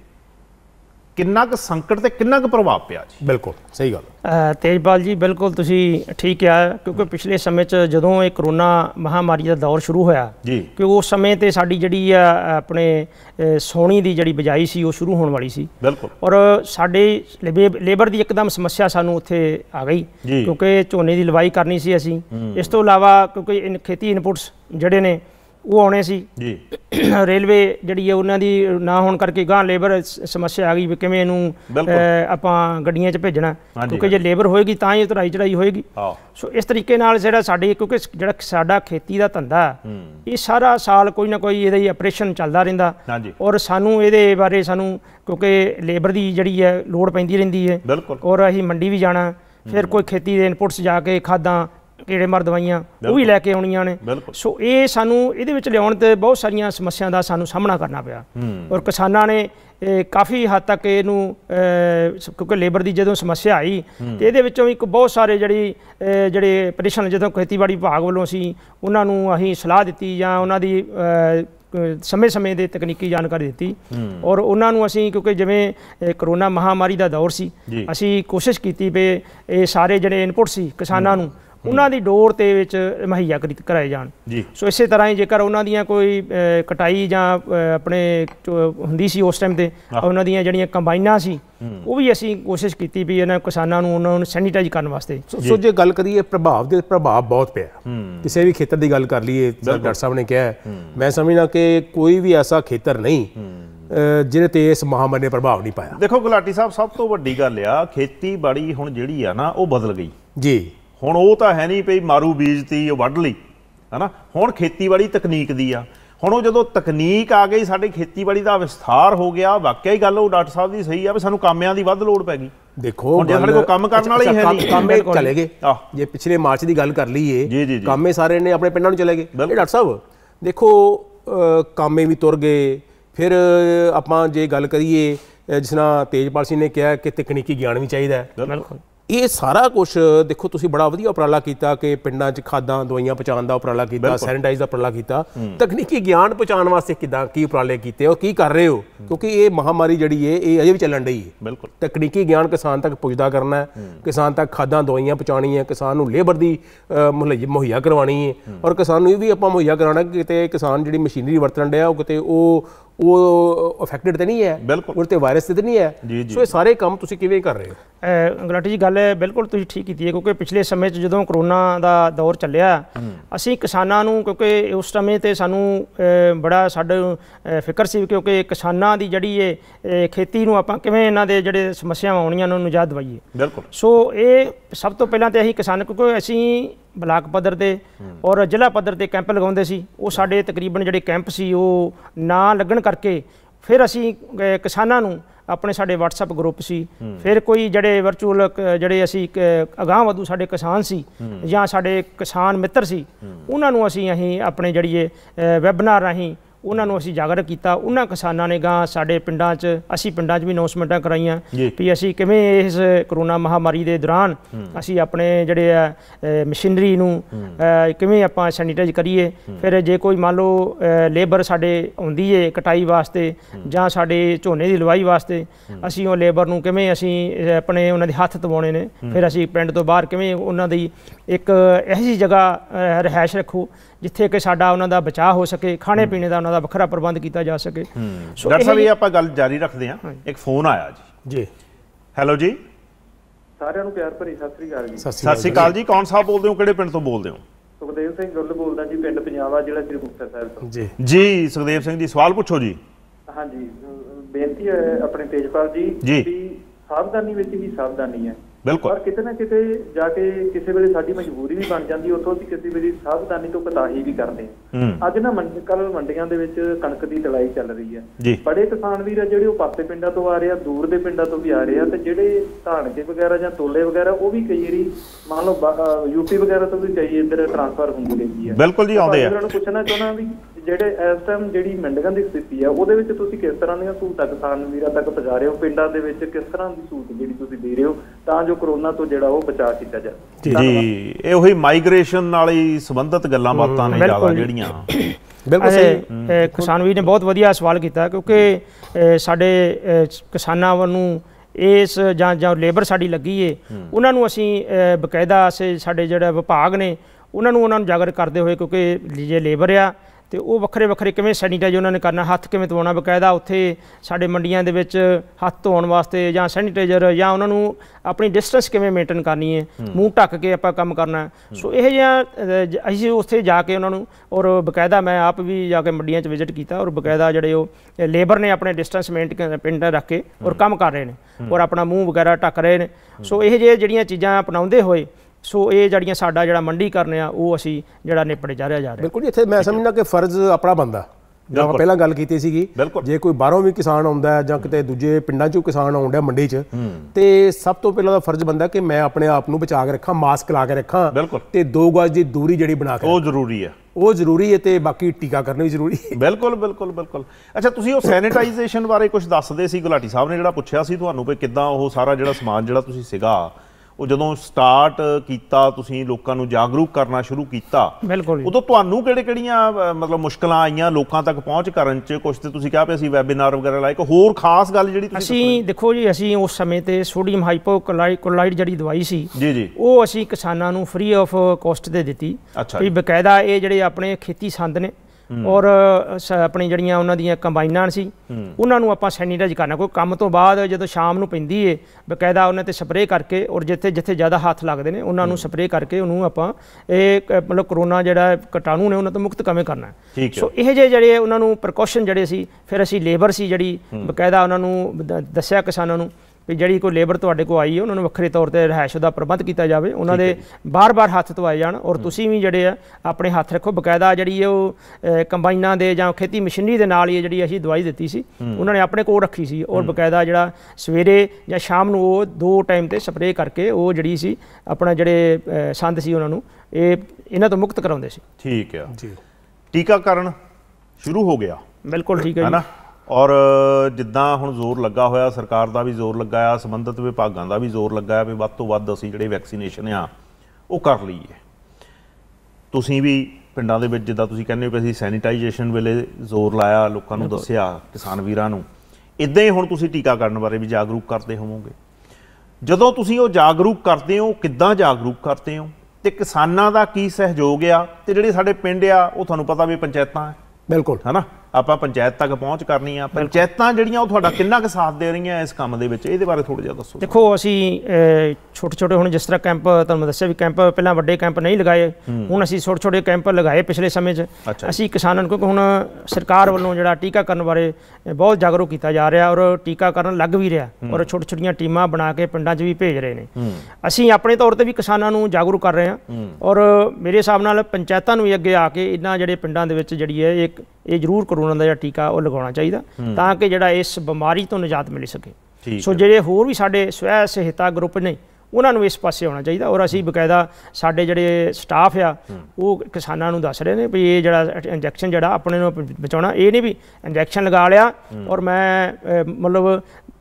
ਕਿੰਨਾ ਕੁ ਸੰਕਟ ਤੇ ਕਿੰਨਾ ਕੁ ਪ੍ਰਭਾਵ ਪਿਆ ਜੀ ਬਿਲਕੁਲ ਸਹੀ ਗੱਲ ਤੇਜਪਾਲ ਜੀ ਬਿਲਕੁਲ ਤੁਸੀਂ ਠੀਕ ਕਿਹਾ ਕਿਉਂਕਿ ਪਿਛਲੇ ਸਮੇਂ 'ਚ ਜਦੋਂ ਇਹ ਕਰੋਨਾ ਮਹਾਮਾਰੀ ਦਾ ਦੌਰ ਸ਼ੁਰੂ ਹੋਇਆ ਕਿ ਉਸ ਸਮੇਂ ਤੇ ਸਾਡੀ ਜਿਹੜੀ ਆ ਆਪਣੇ ਸੋਣੀ ਦੀ ਜਿਹੜੀ ਬਜਾਈ ਸੀ ਉਹ ਸ਼ੁਰੂ ਹੋਣ ਵਾਲੀ ਸੀ ਬਿਲਕੁਲ ਔਰ ਸਾਡੇ ਲੇਬਰ ਦੀ ਇੱਕਦਮ ਸਮੱਸਿਆ ਸਾਨੂੰ ਉੱਥੇ ਆ ਗਈ ਕਿਉਂਕਿ ਝੋਨੇ ਦੀ ਲਵਾਈ ਕਰਨੀ ਸੀ ਅਸੀਂ ਇਸ ਤੋਂ ਇਲਾਵਾ ਕਿਉਂਕਿ ਖੇਤੀ ਇਨਪੁਟਸ ਜਿਹੜੇ ਨੇ ਉਹ ਆਉਣੇ ਸੀ ਜੀ ਰੇਲਵੇ ਜਿਹੜੀ ਹੈ ਉਹਨਾਂ ਦੀ ਨਾ ਹੋਣ ਕਰਕੇ ਗਾਂ ਲੇਬਰ ਸਮੱਸਿਆ ਆ ਗਈ ਵੀ ਕਿਵੇਂ ਇਹਨੂੰ ਆਪਾਂ ਗੱਡੀਆਂ 'ਚ ਭੇਜਣਾ ਕਿਉਂਕਿ ਜੇ ਲੇਬਰ ਹੋਏਗੀ ਤਾਂ ਹੀ ਉਤਰਾਈ ਚੜਾਈ ਹੋਏਗੀ ਸੋ ਇਸ ਤਰੀਕੇ ਨਾਲ ਜਿਹੜਾ ਸਾਡੇ ਕਿਉਂਕਿ ਜਿਹੜਾ ਸਾਡਾ ਖੇਤੀ ਦਾ ਧੰਦਾ ਇਹ ਸਾਰਾ ਸਾਲ ਕੋਈ ਨਾ ਕੋਈ ਇਹਦਾ ਹੀ ਆਪਰੇਸ਼ਨ ਚੱਲਦਾ ਰਹਿੰਦਾ ਔਰ ਸਾਨੂੰ ਇਹਦੇ ਬਾਰੇ ਸਾਨੂੰ ਕਿਉਂਕਿ ਲੇਬਰ ਦੀ ਜਿਹੜੀ ਹੈ ਲੋੜ ਪੈਂਦੀ ਰਹਿੰਦੀ ਹੈ ਔਰ ਅਸੀਂ ਮੰਡੀ ਵੀ ਜਾਣਾ ਫਿਰ ਕੋਈ ਖੇਤੀ ਦੇ ਇਨਪੁਟਸ ਜਾ ਕੇ ਖਾਦਾਂ ਕੀੜੇ ਮਾਰ ਦਵਾਈਆਂ ਉਹ ਵੀ ਲੈ ਕੇ ਆਉਣੀਆਂ ਨੇ ਸੋ ਇਹ ਸਾਨੂੰ ਇਹਦੇ ਵਿੱਚ ਲਿਆਉਣ ਤੇ ਬਹੁਤ ਸਾਰੀਆਂ ਸਮੱਸਿਆਵਾਂ ਦਾ ਸਾਨੂੰ ਸਾਹਮਣਾ ਕਰਨਾ ਪਿਆ ਔਰ ਕਿਸਾਨਾਂ ਨੇ ਕਾਫੀ ਹੱਦ ਤੱਕ ਇਹਨੂੰ ਕਿਉਂਕਿ ਲੇਬਰ ਦੀ ਜਦੋਂ ਸਮੱਸਿਆ ਆਈ ਤੇ ਇਹਦੇ ਵਿੱਚੋਂ ਇੱਕ ਬਹੁਤ ਸਾਰੇ ਜਿਹੜੀ ਜਿਹੜੇ ਪਟੀਸ਼ਨ ਜਦੋਂ ਖੇਤੀਬਾੜੀ ਵਿਭਾਗ ਵੱਲੋਂ ਸੀ ਉਹਨਾਂ ਨੂੰ ਅਸੀਂ ਸਲਾਹ ਦਿੱਤੀ ਜਾਂ ਉਹਨਾਂ ਦੀ ਸਮੇਂ-ਸਮੇਂ ਦੇ ਤਕਨੀਕੀ ਜਾਣਕਾਰੀ ਦਿੱਤੀ ਔਰ ਉਹਨਾਂ ਨੂੰ ਅਸੀਂ ਕਿਉਂਕਿ ਜਿਵੇਂ ਕਰੋਨਾ ਮਹਾਮਾਰੀ ਦਾ ਦੌਰ ਸੀ ਅਸੀਂ ਕੋਸ਼ਿਸ਼ ਕੀਤੀ ਵੀ ਇਹ ਸਾਰੇ ਜਿਹੜੇ ਇਨਪੁਟ ਸੀ ਕਿਸਾਨਾਂ ਨੂੰ ਉਹਨਾਂ ਦੀ ਡੋਰ ਤੇ ਵਿੱਚ ਮਹੱਈਆ ਕਰਾਏ ਜਾਣ ਸੋ ਇਸੇ ਤਰ੍ਹਾਂ ਹੀ ਜੇਕਰ ਉਹਨਾਂ ਦੀਆਂ ਕੋਈ ਕਟਾਈ ਜਾਂ ਆਪਣੇ ਹੁੰਦੀ ਸੀ ਉਸ ਟਾਈਮ ਤੇ ਉਹਨਾਂ ਦੀਆਂ ਜਿਹੜੀਆਂ ਕੰਬਾਈਨਾਂ ਸੀ ਉਹ ਵੀ ਅਸੀਂ ਕੋਸ਼ਿਸ਼ ਕੀਤੀ ਵੀ ਇਹਨਾਂ ਕਿਸਾਨਾਂ ਨੂੰ ਉਹਨਾਂ ਨੂੰ ਸੈਨੀਟਾਈਜ਼ ਕਰਨ ਵਾਸਤੇ ਸੋ ਜੇ ਗੱਲ ਕਰੀਏ ਪ੍ਰਭਾਵ ਦੇ ਪ੍ਰਭਾਵ ਬਹੁਤ ਪਿਆ ਕਿਸੇ ਵੀ ਖੇਤਰ ਦੀ ਗੱਲ ਕਰ ਲਈਏ ਡਾਕਟਰ ਸਾਹਿਬ ਨੇ ਕਿਹਾ ਮੈਂ ਸਮਝਦਾ ਕਿ ਕੋਈ ਵੀ ਐਸਾ ਖੇਤਰ ਨਹੀਂ ਜਿਹਦੇ ਤੇ ਇਸ ਮਹਾਮਾਰੀ ਨੇ ਪ੍ਰਭਾਵ ਨਹੀਂ ਪਾਇਆ ਦੇਖੋ ਗੁਲਾਟੀ ਸਾਹਿਬ ਸਭ ਤੋਂ ਵੱਡੀ ਗੱਲ ਆ ਖੇਤੀਬਾੜੀ ਹੁਣ ਜਿਹੜੀ ਆ ਨਾ ਉਹ ਬਦਲ ਗਈ ਜੀ ਹੁਣ ਉਹ ਤਾਂ ਹੈ ਨਹੀਂ ਪਈ ਮਾਰੂ ਬੀਜਤੀ ਉਹ ਵੱਢ ਲਈ ਹਨਾ ਹੁਣ ਖੇਤੀਬਾੜੀ ਤਕਨੀਕ ਦੀ ਆ ਹੁਣ ਉਹ ਜਦੋਂ ਤਕਨੀਕ ਆ ਗਈ ਸਾਡੇ ਖੇਤੀਬਾੜੀ ਦਾ ਵਿਸਥਾਰ ਹੋ ਗਿਆ ਵਾਕਿਆ ਹੀ ਗੱਲ ਉਹ ਡਾਕਟਰ ਸਾਹਿਬ ਦੀ ਸਹੀ ਆ ਵੀ ਸਾਨੂੰ ਕਾਮਿਆਂ ਦੀ ਵੱਧ ਲੋੜ ਪੈ ਗਈ ਦੇਖੋ ਹੁਣ ਜੇ ਸਾਡੇ ਕੋਲ ਕੰਮ ਕਰਨ ਵਾਲੇ ਹੀ ਹੈ ਨਹੀਂ ਕੰਮੇ ਚਲੇ ਗਏ ਜੇ ਪਿਛਲੇ ਮਾਰਚ ਦੀ ਗੱਲ ਕਰ ਲਈਏ ਕੰਮੇ ਸਾਰੇ ਨੇ ਆਪਣੇ ਪਿੰਡਾਂ ਨੂੰ ਚਲੇ ਗਏ ਇਹ ਡਾਕਟਰ ਸਾਹਿਬ ਦੇਖੋ ਕੰਮੇ ਵੀ ਤੁਰ ਗਏ ਫਿਰ ਆਪਾਂ ਜੇ ਗੱਲ ਕਰੀਏ ਜਿਸ ਨਾਲ ਤੇਜਪਾਲ ਸਿੰਘ ਨੇ ਕਿਹਾ ਕਿ ਤਕਨੀਕੀ ਗਿਆਨ ਵੀ ਚਾਹੀਦਾ ਹੈ ਬਿਲਕੁਲ ਇਹ ਸਾਰਾ ਕੁਝ ਦੇਖੋ ਤੁਸੀਂ ਬੜਾ ਵਧੀਆ ਉਪਰਾਲਾ ਕੀਤਾ ਕਿ ਪਿੰਡਾਂ 'ਚ ਖਾਦਾਂ ਦਵਾਈਆਂ ਪਹੁੰਚਾਉਣ ਦਾ ਉਪਰਾਲਾ ਕੀਤਾ ਸੈਨੀਟਾਈਜ਼ ਦਾ ਉਪਰਾਲਾ ਕੀਤਾ ਤਕਨੀਕੀ ਗਿਆਨ ਪਹੁੰਚਾਉਣ ਵਾਸਤੇ ਕਿਦਾਂ ਕੀ ਉਪਰਾਲੇ ਕੀਤੇ ਹੋ ਕੀ ਕਰ ਰਹੇ ਹੋ ਕਿਉਂਕਿ ਇਹ ਮਹਾਮਾਰੀ ਜਿਹੜੀ ਹੈ ਇਹ ਅਜੇ ਵੀ ਚੱਲਣ ਰਹੀ ਹੈ ਬਿਲਕੁਲ ਤਕਨੀਕੀ ਗਿਆਨ ਕਿਸਾਨ ਤੱਕ ਪਹੁੰਚਦਾ ਕਰਨਾ ਹੈ ਕਿਸਾਨ ਤੱਕ ਖਾਦਾਂ ਦਵਾਈਆਂ ਪਹੁੰਚਾਣੀ ਹੈ ਕਿਸਾਨ ਨੂੰ ਲੇਬਰ ਦੀ ਮੁਹੱਈਆ ਕਰਵਾਣੀ ਹੈ ਔਰ ਕਿਸਾਨ ਨੂੰ ਇਹ ਵੀ ਆਪਾਂ ਮੁਹੱਈਆ ਕਰਾਣਾ ਕਿਤੇ ਕਿਸਾਨ ਜਿਹੜੀ ਮਸ਼ੀਨਰੀ ਵਰਤਣ ਡਿਆ ਉਹ ਕਿਤੇ ਉਹ ਉਹ ਅਫੈਕਟਡ ਤੇ ਨਹੀਂ ਹੈ ਉਹ ਤੇ ਵਾਇਰਸ ਤੇ ਨਹੀਂ ਹੈ ਸੋ ਇਹ ਸਾਰੇ ਕੰਮ ਤੁਸੀਂ ਕਿਵੇਂ ਕਰ ਰਹੇ ਹੋ ਗਲਾਟੀ ਜੀ ਗੱਲ ਬਿਲਕੁਲ ਤੁਸੀਂ ਠੀਕ ਕੀਤੀ ਹੈ ਕਿਉਂਕਿ ਪਿਛਲੇ ਸਮੇਂ 'ਚ ਜਦੋਂ ਕਰੋਨਾ ਦਾ ਦੌਰ ਚੱਲਿਆ ਅਸੀਂ ਕਿਸਾਨਾਂ ਨੂੰ ਕਿਉਂਕਿ ਉਸ ਸਮੇਂ ਤੇ ਸਾਨੂੰ ਬੜਾ ਸਾਡੇ ਫਿਕਰ ਸੀ ਕਿਉਂਕਿ ਕਿਸਾਨਾਂ ਦੀ ਜਿਹੜੀ ਇਹ ਖੇਤੀ ਨੂੰ ਆਪਾਂ ਕਿਵੇਂ ਇਹਨਾਂ ਦੇ ਜਿਹੜੇ ਸਮੱਸਿਆਵਾਂ ਆਉਣੀਆਂ ਉਹਨਾਂ ਨੂੰ ਨਿਜਾਤ ਦਵਾਈਏ ਬਿਲਕੁਲ ਸੋ ਇਹ ਸਭ ਤੋਂ ਪਹਿਲਾਂ ਤੇ ਅਸੀਂ ਕਿਸਾਨ ਕਿਉਂਕਿ ਅਸੀਂ ਬਲਾਕ ਪੱਧਰ ਤੇ ਔਰ ਜ਼ਿਲ੍ਹਾ ਪੱਧਰ ਤੇ ਕੈਂਪ ਲਗਾਉਂਦੇ ਸੀ ਉਹ ਸਾਡੇ ਤਕਰੀਬਨ ਜਿਹੜੇ ਕੈਂਪ ਸੀ ਉਹ ਨਾ ਲੱਗਣ ਕਰਕੇ ਫਿਰ ਅਸੀਂ ਕਿਸਾਨਾਂ ਨੂੰ ਆਪਣੇ ਸਾਡੇ WhatsApp ਗਰੁੱਪ ਸੀ ਫਿਰ ਕੋਈ ਜਿਹੜੇ ਵਰਚੁਅਲ ਜਿਹੜੇ ਅਸੀਂ ਅਗਾਹ ਵਧੂ ਸਾਡੇ ਕਿਸਾਨ ਸੀ ਜਾਂ ਸਾਡੇ ਕਿਸਾਨ ਮਿੱਤਰ ਸੀ ਉਹਨਾਂ ਨੂੰ ਅਸੀਂ ਅਸੀਂ ਆਪਣੇ ਜੜੀਏ ਵੈਬਨਾਰ ਰਾਹੀਂ ਉਹਨਾਂ ਨੂੰ ਅਸੀਂ ਜਾਗਰ ਕੀਤਾ ਉਹਨਾਂ ਕਿਸਾਨਾਂ ਨੇ ਗਾਂ ਸਾਡੇ ਪਿੰਡਾਂ 'ਚ ਅਸੀਂ ਪਿੰਡਾਂ 'ਚ ਵੀ ਅਨਾਉਂਸਮੈਂਟਾਂ ਕਰਾਈਆਂ ਵੀ ਅਸੀਂ ਕਿਵੇਂ ਇਸ ਕਰੋਨਾ ਮਹਾਮਾਰੀ ਦੇ ਦੌਰਾਨ ਅਸੀਂ ਆਪਣੇ ਜਿਹੜੇ ਆ ਮਸ਼ੀਨਰੀ ਨੂੰ ਕਿਵੇਂ ਆਪਾਂ ਸੈਨੀਟਾਈਜ਼ ਕਰੀਏ ਫਿਰ ਜੇ ਕੋਈ ਮੰਨ ਲਓ ਲੇਬਰ ਸਾਡੇ ਆਉਂਦੀ ਏ ਕਟਾਈ ਵਾਸਤੇ ਜਾਂ ਸਾਡੇ ਝੋਨੇ ਦੀ ਲਵਾਈ ਵਾਸਤੇ ਅਸੀਂ ਉਹ ਲੇਬਰ ਨੂੰ ਕਿਵੇਂ ਅਸੀਂ ਆਪਣੇ ਉਹਨਾਂ ਦੇ ਹੱਥ ਤਵਾਉਣੇ ਨੇ ਫਿਰ ਅਸੀਂ ਪਿੰਡ ਤੋਂ ਬਾਹਰ ਕਿਵੇਂ ਉਹਨਾਂ ਦੀ ਇੱਕ ਐਸੀ ਜਗ੍ਹਾ ਰਹਿائش ਰੱਖੋ ਜਿੱਥੇ ਕਿ ਸਾਡਾ ਉਹਨਾਂ ਦਾ ਬਚਾਅ ਹੋ ਸਕੇ ਖਾਣੇ ਪੀਣੇ ਦਾ ਦਾ ਵੱਖਰਾ ਪ੍ਰਬੰਧ ਕੀਤਾ ਜਾ ਸਕੇ ਡਾਕਟਰ ਸਾਹਿਬ ਇਹ ਆਪਾਂ ਗੱਲ ਜਾਰੀ ਰੱਖਦੇ ਹਾਂ ਇੱਕ ਫੋਨ ਆਇਆ ਜੀ ਜੀ ਹੈਲੋ ਜੀ ਸਾਰਿਆਂ ਨੂੰ ਪਿਆਰ ਭਰੀ ਸਤਿ ਸ੍ਰੀ ਅਕਾਲ ਜੀ ਸਤਿ ਸ੍ਰੀ ਅਕਾਲ ਜੀ ਕੌਣ ਸਾਹਿਬ ਬੋਲਦੇ ਹੋ ਕਿਹੜੇ ਪਿੰਡ ਤੋਂ ਬੋਲਦੇ ਹੋ ਸੁਖਦੇਵ ਸਿੰਘ ਗੁੱਲ ਬੋਲਦਾ ਜੀ ਪਿੰਡ ਪੰਜਾਬਾ ਜਿਹੜਾ ਸ੍ਰੀ ਮੁਕਤਸਰ ਸਾਹਿਬ ਤੋਂ ਜੀ ਜੀ ਸੁਖਦੇਵ ਸਿੰਘ ਜੀ ਸਵਾਲ ਪੁੱਛੋ ਜੀ ਹਾਂ ਜੀ ਬੇਨਤੀ ਹੈ ਆਪਣੇ ਤੇਜਪਾਲ ਜੀ ਜੀ ਸਾਵਧਾਨੀ ਵਿੱਚ ਵੀ ਸਾਵਧਾਨੀ ਹੈ ਬਿਲਕੁਲ ਪਰ ਕਿਤੇ ਨਾ ਕਿਤੇ ਜਾ ਕੇ ਕਿਸੇ ਵੇਲੇ ਸਾਡੀ ਮਜਬੂਰੀ ਵੀ ਬਣ ਜਾਂਦੀ ਉੱਥੋਂ ਅਸੀਂ ਕਿਸੇ ਵੇਲੇ ਸਾਵਧਾਨੀ ਤੋਂ ਕਤਾਹੀ ਵੀ ਕਰਦੇ ਅੱਜ ਨਾ ਕੱਲ ਮੰਡੀਆਂ ਦੇ ਵਿੱਚ ਕਣਕ ਦੀ ਤਲਾਈ ਚੱਲ ਰਹੀ ਹੈ ਬੜੇ ਕਿਸਾਨ ਵੀਰ ਆ ਜਿਹੜੇ ਉਹ ਪਾਸੇ ਪਿੰਡਾਂ ਤੋਂ ਆ ਰਹੇ ਆ ਦੂਰ ਦੇ ਪਿੰਡਾਂ ਤੋਂ ਵੀ ਆ ਰਹੇ ਆ ਤੇ ਜਿਹੜੇ ਧਾਨਕੇ ਵਗੈਰਾ ਜਾਂ ਤੋਲੇ ਵਗੈਰਾ ਉਹ ਵੀ ਕਈ ਵਾਰੀ ਮੰਨ ਲਓ ਯੂਪੀ ਵਗੈਰਾ ਤੋਂ ਵੀ ਕਈ ਇੱਧਰ ਟ੍ਰਾਂਸਫਰ ਹੁੰਦੀ ਰਹੀ ਹੈ ਬਿਲਕੁਲ ਜੀ ਆਉਂਦੇ ਆ ਉਹਨਾਂ ਨੂੰ ਪੁੱਛਣਾ ਚਾਹੁੰਦਾ ਵੀ ਜਿਹੜੇ ਇਸ ਟਾਈਮ ਜਿਹੜੀ ਮੰਡਗਾਂ ਦੀ ਸਥਿਤੀ ਆ ਉਹਦੇ ਵਿੱਚ ਤੁਸੀਂ ਕਿਸ ਤਰ੍ਹਾਂ ਦੀਆਂ ਸਹੂਲਤਾਂ ਕਿਸਾਨ ਵੀਰਾਂ ਤੱਕ ਪਹੁੰਚਾ ਰਹੇ ਹੋ ਪਿੰਡਾਂ ਦੇ ਵਿੱਚ ਕਿਸ ਤਰ੍ਹਾਂ ਦੀ ਸਹੂਲਤ ਜਿਹੜੀ ਤੁਸੀਂ ਦੇ ਰਹੇ ਹੋ ਤਾਂ ਜੋ ਕਰੋਨਾ ਤੋਂ ਜਿਹੜਾ ਉਹ ਬਚਾ ਕੀਤਾ ਜਾ ਜੀ ਇਹ ਉਹੀ ਮਾਈਗ੍ਰੇਸ਼ਨ ਨਾਲ ਹੀ ਸੰਬੰਧਿਤ ਗੱਲਾਂ ਬਾਤਾਂ ਨੇ ਜ਼ਿਆਦਾ ਜਿਹੜੀਆਂ ਬਿਲਕੁਲ ਸਹੀ ਕਿਸਾਨ ਵੀਰ ਨੇ ਬਹੁਤ ਵਧੀਆ ਸਵਾਲ ਕੀਤਾ ਕਿਉਂਕਿ ਸਾਡੇ ਕਿਸਾਨਾਂ ਵੱਲੋਂ ਇਸ ਜਾਂ ਜਾਂ ਲੇਬਰ ਸਾਡੀ ਲੱਗੀ ਏ ਉਹਨਾਂ ਨੂੰ ਅਸੀਂ ਬਕਾਇਦਾ ਸਾਡੇ ਜਿਹੜਾ ਵਿਭਾਗ ਨੇ ਉਹਨਾਂ ਨੂੰ ਉਹਨਾਂ ਨੂੰ ਜਾਗਰ ਕਰਦੇ ਹੋਏ ਕਿਉਂਕਿ ਜੇ ਲੇਬਰ ਆ ਤੇ ਉਹ ਵੱਖਰੇ ਵੱਖਰੇ ਕਿਵੇਂ ਸੈਨੀਟਾਈਜ਼ ਉਹਨਾਂ ਨੇ ਕਰਨਾ ਹੱਥ ਕਿਵੇਂ ਧੋਣਾ ਬਕਾਇਦਾ ਉੱਥੇ ਸਾਡੇ ਮੰਡੀਆਂ ਦੇ ਵਿੱਚ ਹੱਥ ਧੋਣ ਵਾਸਤੇ ਜਾਂ ਸੈਨੀਟਾਈਜ਼ਰ ਜਾਂ ਉਹਨਾਂ ਨੂੰ ਆਪਣੀ ਡਿਸਟੈਂਸ ਕਿਵੇਂ ਮੇਨਟੇਨ ਕਰਨੀ ਹੈ ਮੂੰਹ ਢੱਕ ਕੇ ਆਪਾਂ ਕੰਮ ਕਰਨਾ ਸੋ ਇਹ ਜਿਹਾ ਅਸੀਂ ਉੱਥੇ ਜਾ ਕੇ ਉਹਨਾਂ ਨੂੰ ਔਰ ਬਕਾਇਦਾ ਮੈਂ ਆਪ ਵੀ ਜਾ ਕੇ ਮੰਡੀਆਂ 'ਚ ਵਿਜ਼ਿਟ ਕੀਤਾ ਔਰ ਬਕਾਇਦਾ ਜਿਹੜੇ ਉਹ ਲੇਬਰ ਨੇ ਆਪਣੇ ਡਿਸਟੈਂਸ ਮੇਨਟੇਨ ਰੱਖ ਕੇ ਔਰ ਕੰਮ ਕਰ ਰਹੇ ਨੇ ਔਰ ਆਪਣਾ ਮੂੰਹ ਵਗੈਰਾ ਢੱਕ ਰਹੇ ਨੇ ਸੋ ਇਹ ਜਿਹੇ ਜਿਹੜੀਆਂ ਚੀਜ਼ਾਂ ਅਪਣਾਉਂਦੇ ਹੋਏ ਸੋ ਇਹ ਜਿਹੜੀਆਂ ਸਾਡਾ ਜਿਹੜਾ ਮੰਡੀ ਕਰਨੇ ਆ ਉਹ ਅਸੀਂ ਜਿਹੜਾ ਨਿਪੜੇ ਜਾ ਰਿਹਾ ਜਾ ਰਿਹਾ ਬਿਲਕੁਲ ਇੱਥੇ ਮੈਂ ਸਮਝਦਾ ਕਿ ਫਰਜ਼ ਆਪਣਾ ਬੰਦਾ ਜਿਵੇਂ ਪਹਿਲਾਂ ਗੱਲ ਕੀਤੀ ਸੀਗੀ ਜੇ ਕੋਈ ਬਾਹਰੋਂ ਵੀ ਕਿਸਾਨ ਆਉਂਦਾ ਹੈ ਜਾਂ ਕਿਤੇ ਦੂਜੇ ਪਿੰਡਾਂ ਚੋਂ ਕਿਸਾਨ ਆਉਂਦਾ ਮੰਡੀ 'ਚ ਤੇ ਸਭ ਤੋਂ ਪਹਿਲਾਂ ਦਾ ਫਰਜ਼ ਬੰਦਾ ਕਿ ਮੈਂ ਆਪਣੇ ਆਪ ਨੂੰ ਬਚਾ ਕੇ ਰੱਖਾਂ ਮਾਸਕ ਲਾ ਕੇ ਰੱਖਾਂ ਤੇ 2 ਗਜ ਦੀ ਦੂਰੀ ਜਿਹੜੀ ਬਣਾ ਕੇ ਉਹ ਜ਼ਰੂਰੀ ਹੈ ਉਹ ਜ਼ਰੂਰੀ ਹੈ ਤੇ ਬਾਕੀ ਟੀਕਾ ਕਰਨਾ ਵੀ ਜ਼ਰੂਰੀ ਹੈ ਬਿਲਕੁਲ ਬਿਲਕੁਲ ਬਿਲਕੁਲ ਅੱਛਾ ਤੁਸੀਂ ਉਹ ਸੈਨੀਟਾਈਜੇਸ਼ਨ ਬਾਰੇ ਕੁਝ ਦੱਸਦੇ ਸੀ ਗੁਲਾਟੀ ਸਾਹਿਬ ਨੇ ਜਿਹੜਾ ਪੁੱਛਿਆ ਸੀ ਤੁਹਾਨੂੰ ਕਿ ਕਿੱਦਾਂ ਉਹ ਸਾਰਾ ਜਿਹੜਾ ਸਮਾਨ ਜਿਹੜਾ ਤੁਸੀਂ ਸਿਗਾ ਉਹ ਜਦੋਂ ਸਟਾਰਟ ਕੀਤਾ ਤੁਸੀਂ ਲੋਕਾਂ ਨੂੰ ਜਾਗਰੂਕ ਕਰਨਾ ਸ਼ੁਰੂ ਕੀਤਾ ਉਦੋਂ ਤੁਹਾਨੂੰ ਕਿਹੜੇ-ਕਿਹੜੀਆਂ ਮਤਲਬ ਮੁਸ਼ਕਲਾਂ ਆਈਆਂ ਲੋਕਾਂ ਤੱਕ ਪਹੁੰਚ ਕਰਨ 'ਚ ਕੁਝ ਤੇ ਤੁਸੀਂ ਕਿਹਾ ਵੀ ਅਸੀਂ ਵੈਬਿਨਾਰ ਵਗੈਰਾ ਲਾਇਆ ਕੋਈ ਹੋਰ ਖਾਸ ਗੱਲ ਜਿਹੜੀ ਤੁਸੀਂ ਅਸੀਂ ਦੇਖੋ ਜੀ ਅਸੀਂ ਉਸ ਸਮੇਂ ਤੇ ਸੋਡੀਅਮ ਹਾਈਪੋਕਲਾਈਕੋਲਾਈਡ ਜਿਹੜੀ ਦਵਾਈ ਸੀ ਜੀ ਜੀ ਉਹ ਅਸੀਂ ਕਿਸਾਨਾਂ ਨੂੰ ਫ੍ਰੀ ਆਫ ਕਾਸਟ ਦੇ ਦਿੱਤੀ ਵੀ ਬਕਾਇਦਾ ਇਹ ਜਿਹੜੇ ਆਪਣੇ ਖੇਤੀ ਸੰਦ ਨੇ ਔਰ ਆਪਣੀ ਜਿਹੜੀਆਂ ਉਹਨਾਂ ਦੀਆਂ ਕੰਬਾਈਨਾਂ ਸੀ ਉਹਨਾਂ ਨੂੰ ਆਪਾਂ ਸੈਨੀਟਾਈਜ਼ ਕਰਨਾ ਕੋਈ ਕੰਮ ਤੋਂ ਬਾਅਦ ਜਦੋਂ ਸ਼ਾਮ ਨੂੰ ਪੈਂਦੀ ਏ ਬਕਾਇਦਾ ਉਹਨਾਂ ਤੇ ਸਪਰੇਅ ਕਰਕੇ ਔਰ ਜਿੱਥੇ ਜਿੱਥੇ ਜ਼ਿਆਦਾ ਹੱਥ ਲੱਗਦੇ ਨੇ ਉਹਨਾਂ ਨੂੰ ਸਪਰੇਅ ਕਰਕੇ ਉਹਨੂੰ ਆਪਾਂ ਇਹ ਮਤਲਬ ਕਰੋਨਾ ਜਿਹੜਾ ਕਟਾਣੂ ਨੇ ਉਹਨਾਂ ਤੋਂ ਮੁਕਤ ਕਿਵੇਂ ਕਰਨਾ ਸੋ ਇਹ ਜੇ ਜਿਹੜੇ ਉਹਨਾਂ ਨੂੰ ਪ੍ਰੀਕਾਸ਼ਨ ਜਿਹੜੇ ਸੀ ਫਿਰ ਅਸੀਂ ਲੇਬਰ ਸੀ ਜਿਹੜੀ ਬਕਾਇਦਾ ਉਹਨਾਂ ਨੂੰ ਦੱਸਿਆ ਕਿਸਾਨਾਂ ਨੂੰ ਵੀ ਜਿਹੜੀ ਕੋਈ ਲੇਬਰ ਤੁਹਾਡੇ ਕੋਲ ਆਈ ਹੈ ਉਹਨਾਂ ਨੂੰ ਵੱਖਰੇ ਤੌਰ ਤੇ ਰਹਿائش ਦਾ ਪ੍ਰਬੰਧ ਕੀਤਾ ਜਾਵੇ ਉਹਨਾਂ ਦੇ ਬਾਰ-ਬਾਰ ਹੱਥ ਆਏ ਜਾਣ ਔਰ ਤੁਸੀਂ ਵੀ ਜਿਹੜੇ ਆ ਆਪਣੇ ਹੱਥ ਰੱਖੋ ਬਕਾਇਦਾ ਜਿਹੜੀ ਉਹ ਕੰਬਾਈਨਾਂ ਦੇ ਜਾਂ ਖੇਤੀ ਮਸ਼ੀਨਰੀ ਦੇ ਨਾਲ ਹੀ ਜਿਹੜੀ ਅਸੀਂ ਦਵਾਈ ਦਿੱਤੀ ਸੀ ਉਹਨਾਂ ਨੇ ਆਪਣੇ ਕੋਲ ਰੱਖੀ ਸੀ ਔਰ ਬਕਾਇਦਾ ਜਿਹੜਾ ਸਵੇਰੇ ਜਾਂ ਸ਼ਾਮ ਨੂੰ ਉਹ ਦੋ ਟਾਈਮ ਤੇ ਸਪਰੇਅ ਕਰਕੇ ਉਹ ਜਿਹੜੀ ਸੀ ਆਪਣਾ ਜਿਹੜੇ ਸੰਦ ਸੀ ਉਹਨਾਂ ਨੂੰ ਇਹ ਇਹਨਾਂ ਤੋਂ ਮੁਕਤ ਕਰਾਉਂਦੇ ਸੀ ਠੀਕ ਆ ਜੀ ਟੀਕਾਕਰਨ ਸ਼ੁਰੂ ਹੋ ਗਿਆ ਬਿਲਕੁਲ ਠੀਕ ਹੈ ਜੀ ਔਰ ਜਿੱਦਾਂ ਹੁਣ ਜ਼ੋਰ ਲੱਗਾ ਹੋਇਆ ਸਰਕਾਰ ਦਾ ਵੀ ਜ਼ੋਰ ਲੱਗਾ ਆ ਸੰਬੰਧਿਤ ਵਿਭਾਗਾਂ ਦਾ ਵੀ ਜ਼ੋਰ ਲੱਗਾ ਆ ਵੀ ਵੱਧ ਤੋਂ ਵੱਧ ਅਸੀਂ ਜਿਹੜੇ ਵੈਕਸੀਨੇਸ਼ਨ ਆ ਉਹ ਕਰ ਲਈਏ ਤੁਸੀਂ ਵੀ ਪਿੰਡਾਂ ਦੇ ਵਿੱਚ ਜਿੱਦਾਂ ਤੁਸੀਂ ਕਹਿੰਦੇ ਹੋ ਕਿ ਅਸੀਂ ਸੈਨੀਟਾਈਜੇਸ਼ਨ ਵੇਲੇ ਜ਼ੋਰ ਲਾਇਆ ਲੋਕਾਂ ਨੂੰ ਦੱਸਿਆ ਕਿਸਾਨ ਵੀਰਾਂ ਨੂੰ ਇਦਾਂ ਹੀ ਹੁਣ ਤੁਸੀਂ ਟੀਕਾ ਕਰਨ ਬਾਰੇ ਵੀ ਜਾਗਰੂਕ ਕਰਦੇ ਹੋਵੋਗੇ ਜਦੋਂ ਤੁਸੀਂ ਉਹ ਜਾਗਰੂਕ ਕਰਦੇ ਹੋ ਕਿੱਦਾਂ ਜਾਗਰੂਕ ਕਰਦੇ ਹੋ ਤੇ ਕਿਸਾਨਾਂ ਦਾ ਕੀ ਸਹਿਯੋਗ ਆ ਤੇ ਜਿਹੜੇ ਸਾਡੇ ਪਿੰਡ ਆ ਉਹ ਤੁਹਾਨੂੰ ਪਤਾ ਵੀ ਪੰਚਾਇਤਾਂ ਬਿਲਕੁਲ ਹੈਨਾ ਆਪਾਂ ਪੰਚਾਇਤ ਤੱਕ ਪਹੁੰਚ ਕਰਨੀ ਆ ਪੰਚਾਇਤਾਂ ਜਿਹੜੀਆਂ ਉਹ ਤੁਹਾਡਾ ਕਿੰਨਾ ਕੁ ਸਾਥ ਦੇ ਰਹੀਆਂ ਇਸ ਕੰਮ ਦੇ ਵਿੱਚ ਇਹਦੇ ਬਾਰੇ ਥੋੜਾ ਜਿਹਾ ਦੱਸੋ ਦੇਖੋ ਅਸੀਂ ਛੋਟੇ ਛੋਟੇ ਹੁਣ ਜਿਸ ਤਰ੍ਹਾਂ ਕੈਂਪ ਤੁਹਾਨੂੰ ਦੱਸਿਆ ਵੀ ਕੈਂਪ ਪਹਿਲਾਂ ਵੱਡੇ ਕੈਂਪ ਨਹੀਂ ਲਗਾਏ ਹੁਣ ਅਸੀਂ ਛੋਟੇ ਛੋਟੇ ਕੈਂਪ ਲਗਾਏ ਪਿਛਲੇ ਸਮੇਂ 'ਚ ਅਸੀਂ ਕਿਸਾਨਾਂ ਨੂੰ ਕਿਉਂਕਿ ਹੁਣ ਸਰਕਾਰ ਵੱਲੋਂ ਜਿਹੜਾ ਟੀਕਾਕਰਨ ਬਾਰੇ ਬਹੁਤ ਜਾਗਰੂਕ ਕੀਤਾ ਜਾ ਰਿਹਾ ਔਰ ਟੀਕਾਕਰਨ ਲੱਗ ਵੀ ਰਿਹਾ ਔਰ ਛੋਟੇ ਛੋਟੀਆਂ ਟੀਮਾਂ ਬਣਾ ਕੇ ਪਿੰਡਾਂ 'ਚ ਵੀ ਭੇਜ ਰਹੇ ਨੇ ਅਸੀਂ ਆਪਣੇ ਤੌਰ ਤੇ ਵੀ ਕਿਸਾਨਾਂ ਨੂੰ ਜਾਗਰੂਕ ਕਰ ਰਹੇ ਹਾਂ ਔਰ ਮੇਰੇ ਹਿਸਾਬ ਨਾਲ ਪੰਚਾਇਤਾਂ ਨੂੰ ਵੀ ਅੱਗੇ ਆ ਕੇ ਇਹਨਾਂ ਜਿਹੜੇ ਪਿੰਡਾਂ ਦੇ ਵਿੱਚ ਜਿਹੜੀ ਹੈ ਇਹ ਜ਼ਰੂਰ ਕਰੋ ਕਰੋਨਾ ਦਾ ਜਿਹੜਾ ਟੀਕਾ ਉਹ ਲਗਾਉਣਾ ਚਾਹੀਦਾ ਤਾਂ ਕਿ ਜਿਹੜਾ ਇਸ ਬਿਮਾਰੀ ਤੋਂ ਨਜਾਤ ਮਿਲ ਸਕੇ ਸੋ ਜਿਹੜੇ ਹੋਰ ਵੀ ਸਾਡੇ ਸਵੈ ਸਹਿਤਾ ਗਰੁੱਪ ਨੇ ਉਹਨਾਂ ਨੂੰ ਇਸ ਪਾਸੇ ਆਉਣਾ ਚਾਹੀਦਾ ਔਰ ਅਸੀਂ ਬਕਾਇਦਾ ਸਾਡੇ ਜਿਹੜੇ ਸਟਾਫ ਆ ਉਹ ਕਿਸਾਨਾਂ ਨੂੰ ਦੱਸ ਰਹੇ ਨੇ ਵੀ ਇਹ ਜਿਹੜਾ ਇੰਜੈਕਸ਼ਨ ਜਿਹੜਾ ਆਪਣੇ ਨੂੰ ਬਚਾਉਣਾ ਇਹ ਨਹੀਂ ਵੀ ਇੰਜੈਕਸ਼ਨ ਲਗਾ ਲਿਆ ਔਰ ਮੈਂ ਮਤਲਬ